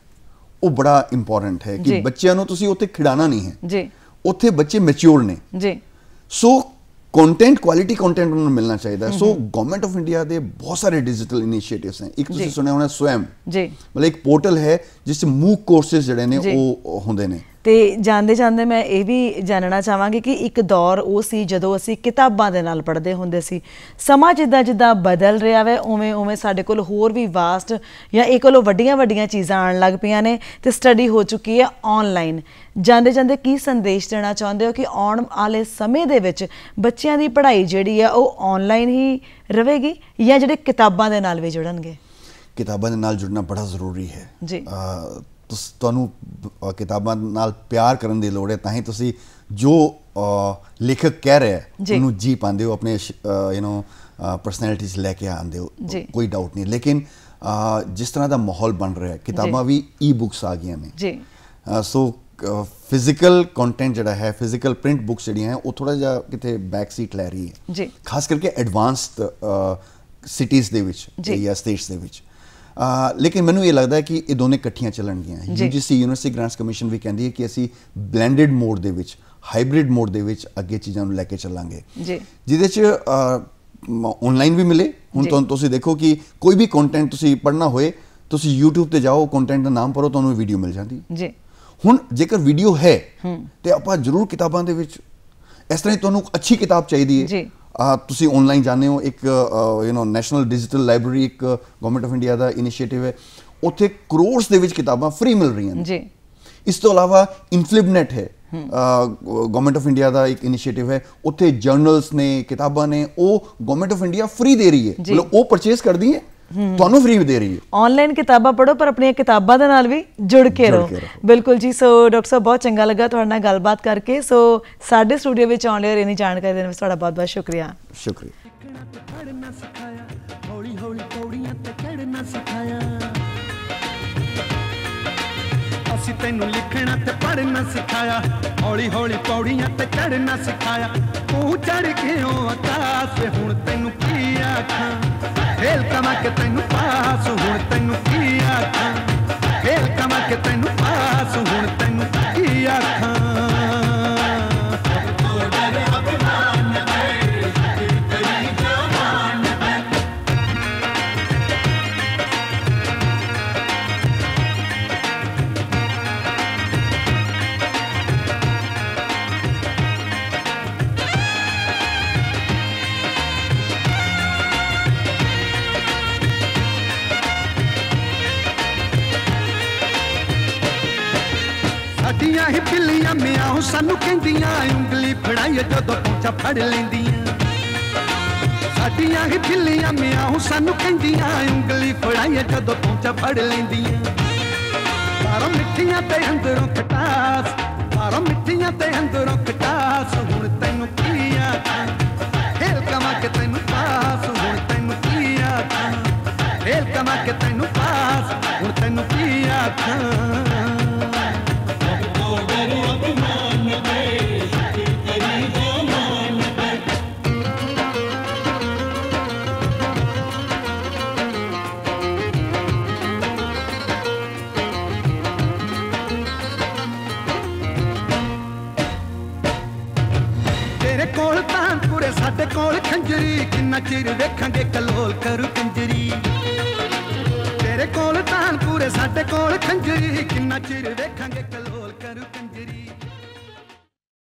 ਉਹ ਬੜਾ ਇੰਪੋਰਟੈਂਟ ਹੈ ਕਿ ਬੱਚਿਆਂ ਨੂੰ ਤੁਸੀਂ ਉੱਥੇ ਖਿਡਾਣਾ ਨਹੀਂ ਹੈ ਜੀ ਉੱਥੇ ਬੱਚੇ ਮੈਚੁਰ ਨੇ ਜੀ ਸੋ ਕੰਟੈਂਟ ਕੁਆਲਿਟੀ ਕੰਟੈਂਟ ਉਹਨਾਂ ਨੂੰ ਮਿਲਣਾ ਚਾਹੀਦਾ ਸੋ ਗਵਰਨਮੈਂਟ ਆਫ ਇੰਡੀਆ ਦੇ ਬਹੁਤ ਸਾਰੇ ਡਿਜੀਟਲ ਇਨੀਸ਼ੀਏਟਿਵਸ ਨੇ ਇੱਕ ਤੁਸੀਂ ਸੁਣਿਆ ਹੋਣਾ ਸਵੈਮ ਜੀ ਮਤਲਬ ਇੱਕ ਪੋਰਟਲ ਹੈ ਜਿਸ ਵਿੱਚ ਮੂਕ ਕੋਰਸਸ ਜਿਹੜੇ ਨੇ ਉਹ ਹੁੰਦੇ ਨੇ ਤੇ ਜਾਂਦੇ ਜਾਂਦੇ ਮੈਂ ਇਹ ਵੀ ਜਾਨਣਾ ਚਾਹਾਂਗੀ ਕਿ ਇੱਕ ਦੌਰ ਉਹ ਸੀ ਜਦੋਂ ਅਸੀਂ ਕਿਤਾਬਾਂ ਦੇ ਨਾਲ ਪੜ੍ਹਦੇ ਹੁੰਦੇ ਸੀ ਸਮਾਂ ਜਿੱਦਾਂ ਜਿੱਦਾਂ ਬਦਲ ਰਿਹਾ ਵੇ ਉਵੇਂ ਉਵੇਂ ਸਾਡੇ ਕੋਲ ਹੋਰ ਵੀ ਵਾਸਟ ਜਾਂ ਇਹ ਕੋਲੋਂ ਵੱਡੀਆਂ ਵੱਡੀਆਂ ਚੀਜ਼ਾਂ ਆਉਣ ਲੱਗ ਪਈਆਂ ਨੇ ਤੇ ਸਟੱਡੀ ਹੋ ਚੁੱਕੀ ਹੈ ਆਨਲਾਈਨ ਜਾਂਦੇ ਜਾਂਦੇ ਕੀ ਸੰਦੇਸ਼ ਦੇਣਾ ਚਾਹੁੰਦੇ ਹੋ ਕਿ ਆਉਣ ਵਾਲੇ ਸਮੇਂ ਦੇ ਵਿੱਚ ਬੱਚਿਆਂ ਦੀ ਪੜ੍ਹਾਈ ਜਿਹੜੀ ਆ ਉਹ ਆਨਲਾਈਨ ਹੀ ਰਹੇਗੀ ਜਾਂ ਜਿਹੜੇ ਕਿਤਾਬਾਂ ਦੇ ਨਾਲ ਵੀ ਜੁੜਨਗੇ ਕਿਤਾਬਾਂ ਦੇ ਨਾਲ ਜੁੜਨਾ ਬੜਾ ਜ਼ਰੂਰੀ ਹੈ ਜੀ ਤੁਹਾਨੂੰ ਕਿਤਾਬਾਂ ਨਾਲ ਪਿਆਰ ਕਰਨ ਦੀ ਲੋੜ ਹੈ ਤਾਂ ਹੀ ਤੁਸੀਂ ਜੋ ਲੇਖਕ ਕਹਿ ਰਿਹਾ ਉਹਨੂੰ ਜੀ ਪਾਉਂਦੇ ਹੋ ਆਪਣੇ ਯੂ نو ਪਰਸਨੈਲਿਟੀਜ਼ ਲੈ ਕੇ ਆਉਂਦੇ ਹੋ ਕੋਈ ਡਾਊਟ ਨਹੀਂ ਲੇਕਿਨ ਜਿਸ ਤਰ੍ਹਾਂ ਦਾ ਮਾਹੌਲ ਬਣ ਰਿਹਾ ਹੈ ਕਿਤਾਬਾਂ ਵੀ ਈ ਬੁੱਕਸ ਆ ਗਈਆਂ ਨੇ ਜੀ ਸੋ ਫਿਜ਼ੀਕਲ ਕੰਟੈਂਟ ਜਿਹੜਾ ਹੈ ਫਿਜ਼ੀਕਲ ਪ੍ਰਿੰਟ ਬੁੱਕਸ ਜਿਹੜੀਆਂ ਹੈ ਉਹ ਥੋੜਾ ਜਿਹਾ ਕਿਤੇ ਬੈਕ ਸੀਟ ਲੈ ਰਹੀ ਹੈ ਜੀ ਖਾਸ ਕਰਕੇ ਐਡਵਾਂਸਡ ਸਿਟੀਜ਼ ਦੇ ਵਿੱਚ ਜਾਂ ਸਟੇਟਸ ਦੇ ਵਿੱਚ ਲੇਕਿਨ ਮੈਨੂੰ ਇਹ ਲੱਗਦਾ ਹੈ ਕਿ ਇਹ ਦੋਨੇ ਇਕੱਠੀਆਂ ਚੱਲਣਗੀਆਂ ਯੂਜੀਸੀ ਯੂਨੀਵਰਸਿਟੀ ਗ੍ਰਾਂਟਸ ਕਮਿਸ਼ਨ ਵੀ ਕਹਿੰਦੀ ਹੈ ਕਿ ਅਸੀਂ ਬਲੈਂਡਡ ਮੋਡ ਦੇ ਵਿੱਚ ਹਾਈਬ੍ਰਿਡ ਮੋਡ ਦੇ ਵਿੱਚ ਅੱਗੇ ਚੀਜ਼ਾਂ ਨੂੰ ਲੈ ਕੇ ਚੱਲਾਂਗੇ ਜੀ ਜਿਹਦੇ 'ਚ ਆਨਲਾਈਨ ਵੀ ਮਿਲੇ ਹੁਣ ਤੁਹਾਨੂੰ ਤੁਸੀਂ ਦੇਖੋ ਕਿ ਕੋਈ ਵੀ ਕੰਟੈਂਟ ਤੁਸੀਂ ਪੜਨਾ ਹੋਏ ਤੁਸੀਂ YouTube ਤੇ ਜਾਓ ਕੰਟੈਂਟ ਦਾ ਨਾਮ ਪੜੋ ਤੁਹਾਨੂੰ ਵੀਡੀਓ ਮਿਲ ਜਾਂਦੀ ਜੀ ਹੁਣ ਜੇਕਰ ਵੀਡੀਓ ਹੈ ਤੇ ਆਪਾਂ ਜ਼ਰੂਰ ਕਿਤਾਬਾਂ ਦੇ ਵਿੱਚ ਇਸ ਤਰ੍ਹਾਂ ਤੁਹਾਨੂੰ ਅੱਛੀ ਕਿਤਾਬ ਚਾਹੀਦੀ ਹੈ ਜੀ ਤੁਸੀਂ ਆਨਲਾਈਨ ਜਾਣੇ ਹੋ ਇੱਕ you know national digital library ਇੱਕ ਗਵਰਨਮੈਂਟ ਆਫ ਇੰਡੀਆ ਦਾ ਇਨੀਸ਼ੀਏਟਿਵ ਹੈ ਉੱਥੇ ਕਰੋੜਸ ਦੇ ਵਿੱਚ ਕਿਤਾਬਾਂ ਫ੍ਰੀ ਮਿਲ ਰਹੀਆਂ ਨੇ ਜੀ ਇਸ ਤੋਂ ਇਲਾਵਾ ਇਨਫਲਿਪਨੈਟ ਹੈ ਗਵਰਨਮੈਂਟ ਆਫ ਇੰਡੀਆ ਦਾ ਇੱਕ ਇਨੀਸ਼ੀਏਟਿਵ ਹੈ ਉੱਥੇ ਜਰਨਲਸ ਨੇ ਕਿਤਾਬਾਂ ਨੇ ਉਹ ਗਵਰਨਮੈਂਟ ਆਫ ਇੰਡੀਆ ਫ੍ਰੀ ਦੇ ਰਹੀ ਹੈ ਮਤਲਬ ਉਹ ਪਰਚੇਸ ਕਰਦੀ ਹੈ ਤੁਹਾਨੂੰ ਫ੍ਰੀ ਵੀ ਦੇ ਰਹੀ ਹੈ ਆਨਲਾਈਨ ਕਿਤਾਬਾਂ ਪੜੋ ਪਰ ਆਪਣੀਆਂ ਕਿਤਾਬਾਂ ਦੇ ਨਾਲ ਵੀ ਜੁੜ ਕੇ ਰਹੋ ਬਿਲਕੁਲ ਜੀ ਸੋ ਡਾਕਟਰ ਸਾਹਿਬ ਬਹੁਤ ਚੰਗਾ ਲੱਗਾ ਤੁਹਾਡੇ ਨਾਲ ਗੱਲਬਾਤ ਕਰਕੇ ਸੋ ਸਾਡੇ ਸਟੂਡੀਓ ਵਿੱਚ ਆਉਣ ਲਈ ਇਹਨੀ ਜਾਣਕਾਰੀ ਦੇਣ ਵਿੱਚ ਤੁਹਾਡਾ ਬਹੁਤ ਬਹੁਤ ਸ਼ੁਕਰੀਆ ਸ਼ੁਕਰੀਆ ਹੌਲੀ ਹੌਲੀ ਪੌੜੀਆਂ ਤੇ ਚੜਨਾ ਸਿਖਾਇਆ ਅਸੀਂ ਤੈਨੂੰ ਲਿਖਣਾ ਤੇ ਪੜਨਾ ਸਿਖਾਇਆ ਹੌਲੀ ਹੌਲੀ ਪੌੜੀਆਂ ਤੇ ਚੜਨਾ ਸਿਖਾਇਆ ਤੂੰ ਚੜ ਕੇ ਉਹ ਆਕਾਸ਼ ਹੁਣ ਤੈਨੂੰ ਕੀ ਆਖਾਂ ਫੇਲ ਕਮਾ ਕੇ ਤੈਨੂੰ ਪਾਸ ਹੁਣ ਤੈਨੂੰ ਕੀ ਆਖਾਂ ਫੇਲ ਕਮਾ ਕੇ ਤੈਨੂੰ ਪਾਸ ਹੁਣ ਤੈਨੂੰ ਕੀ ਆਖਾਂ ਦੀਆਂ ਹੀ ਬਿੱਲੀਆਂ ਮਿਆਂ ਹੋ ਸਾਨੂੰ ਕਹਿੰਦੀਆਂ ਉਂਗਲੀ ਫੜਾਈਏ ਜਦੋਂ ਪੁੱਛਾ ਫੜ ਲੈਂਦੀਆਂ ਸਾਡੀਆਂ ਹੀ ਬਿੱਲੀਆਂ ਮਿਆਂ ਹੋ ਸਾਨੂੰ ਕਹਿੰਦੀਆਂ ਉਂਗਲੀ ਫੜਾਈਏ ਜਦੋਂ ਪੁੱਛਾ ਫੜ ਲੈਂਦੀਆਂ ਬਾਹਰੋਂ ਮਿੱਠੀਆਂ ਤੇ ਅੰਦਰੋਂ ਖਟਾਸ ਬਾਹਰੋਂ ਮਿੱਠੀਆਂ ਤੇ ਅੰਦਰੋਂ ਖਟਾਸ ਹੁਣ ਤੈਨੂੰ ਕੀ ਆਖਾਂ ਖੇਲ ਕਮਾ ਕੇ ਤੈਨੂੰ ਪਾਸ ਹੁਣ ਤੈਨੂੰ ਕੀ ਆਖਾਂ ਖੇਲ ਕਮਾ ਕੇ ਤੈਨੂੰ ਪਾਸ ਹੁਣ ਤੈਨੂੰ ਕੀ ਆਖਾਂ ਕੰਜਰੀ ਕਿੰਨਾ ਚਿਰ ਵੇਖਾਂਗੇ ਕਲੋਲ ਕਰੂ ਕੰਜਰੀ ਤੇਰੇ ਕੋਲ ਤਾਂ ਪੂਰੇ ਸਾਡੇ ਕੋਲ ਖੰਜਰੀ ਕਿੰਨਾ ਚਿਰ ਵੇਖਾਂਗੇ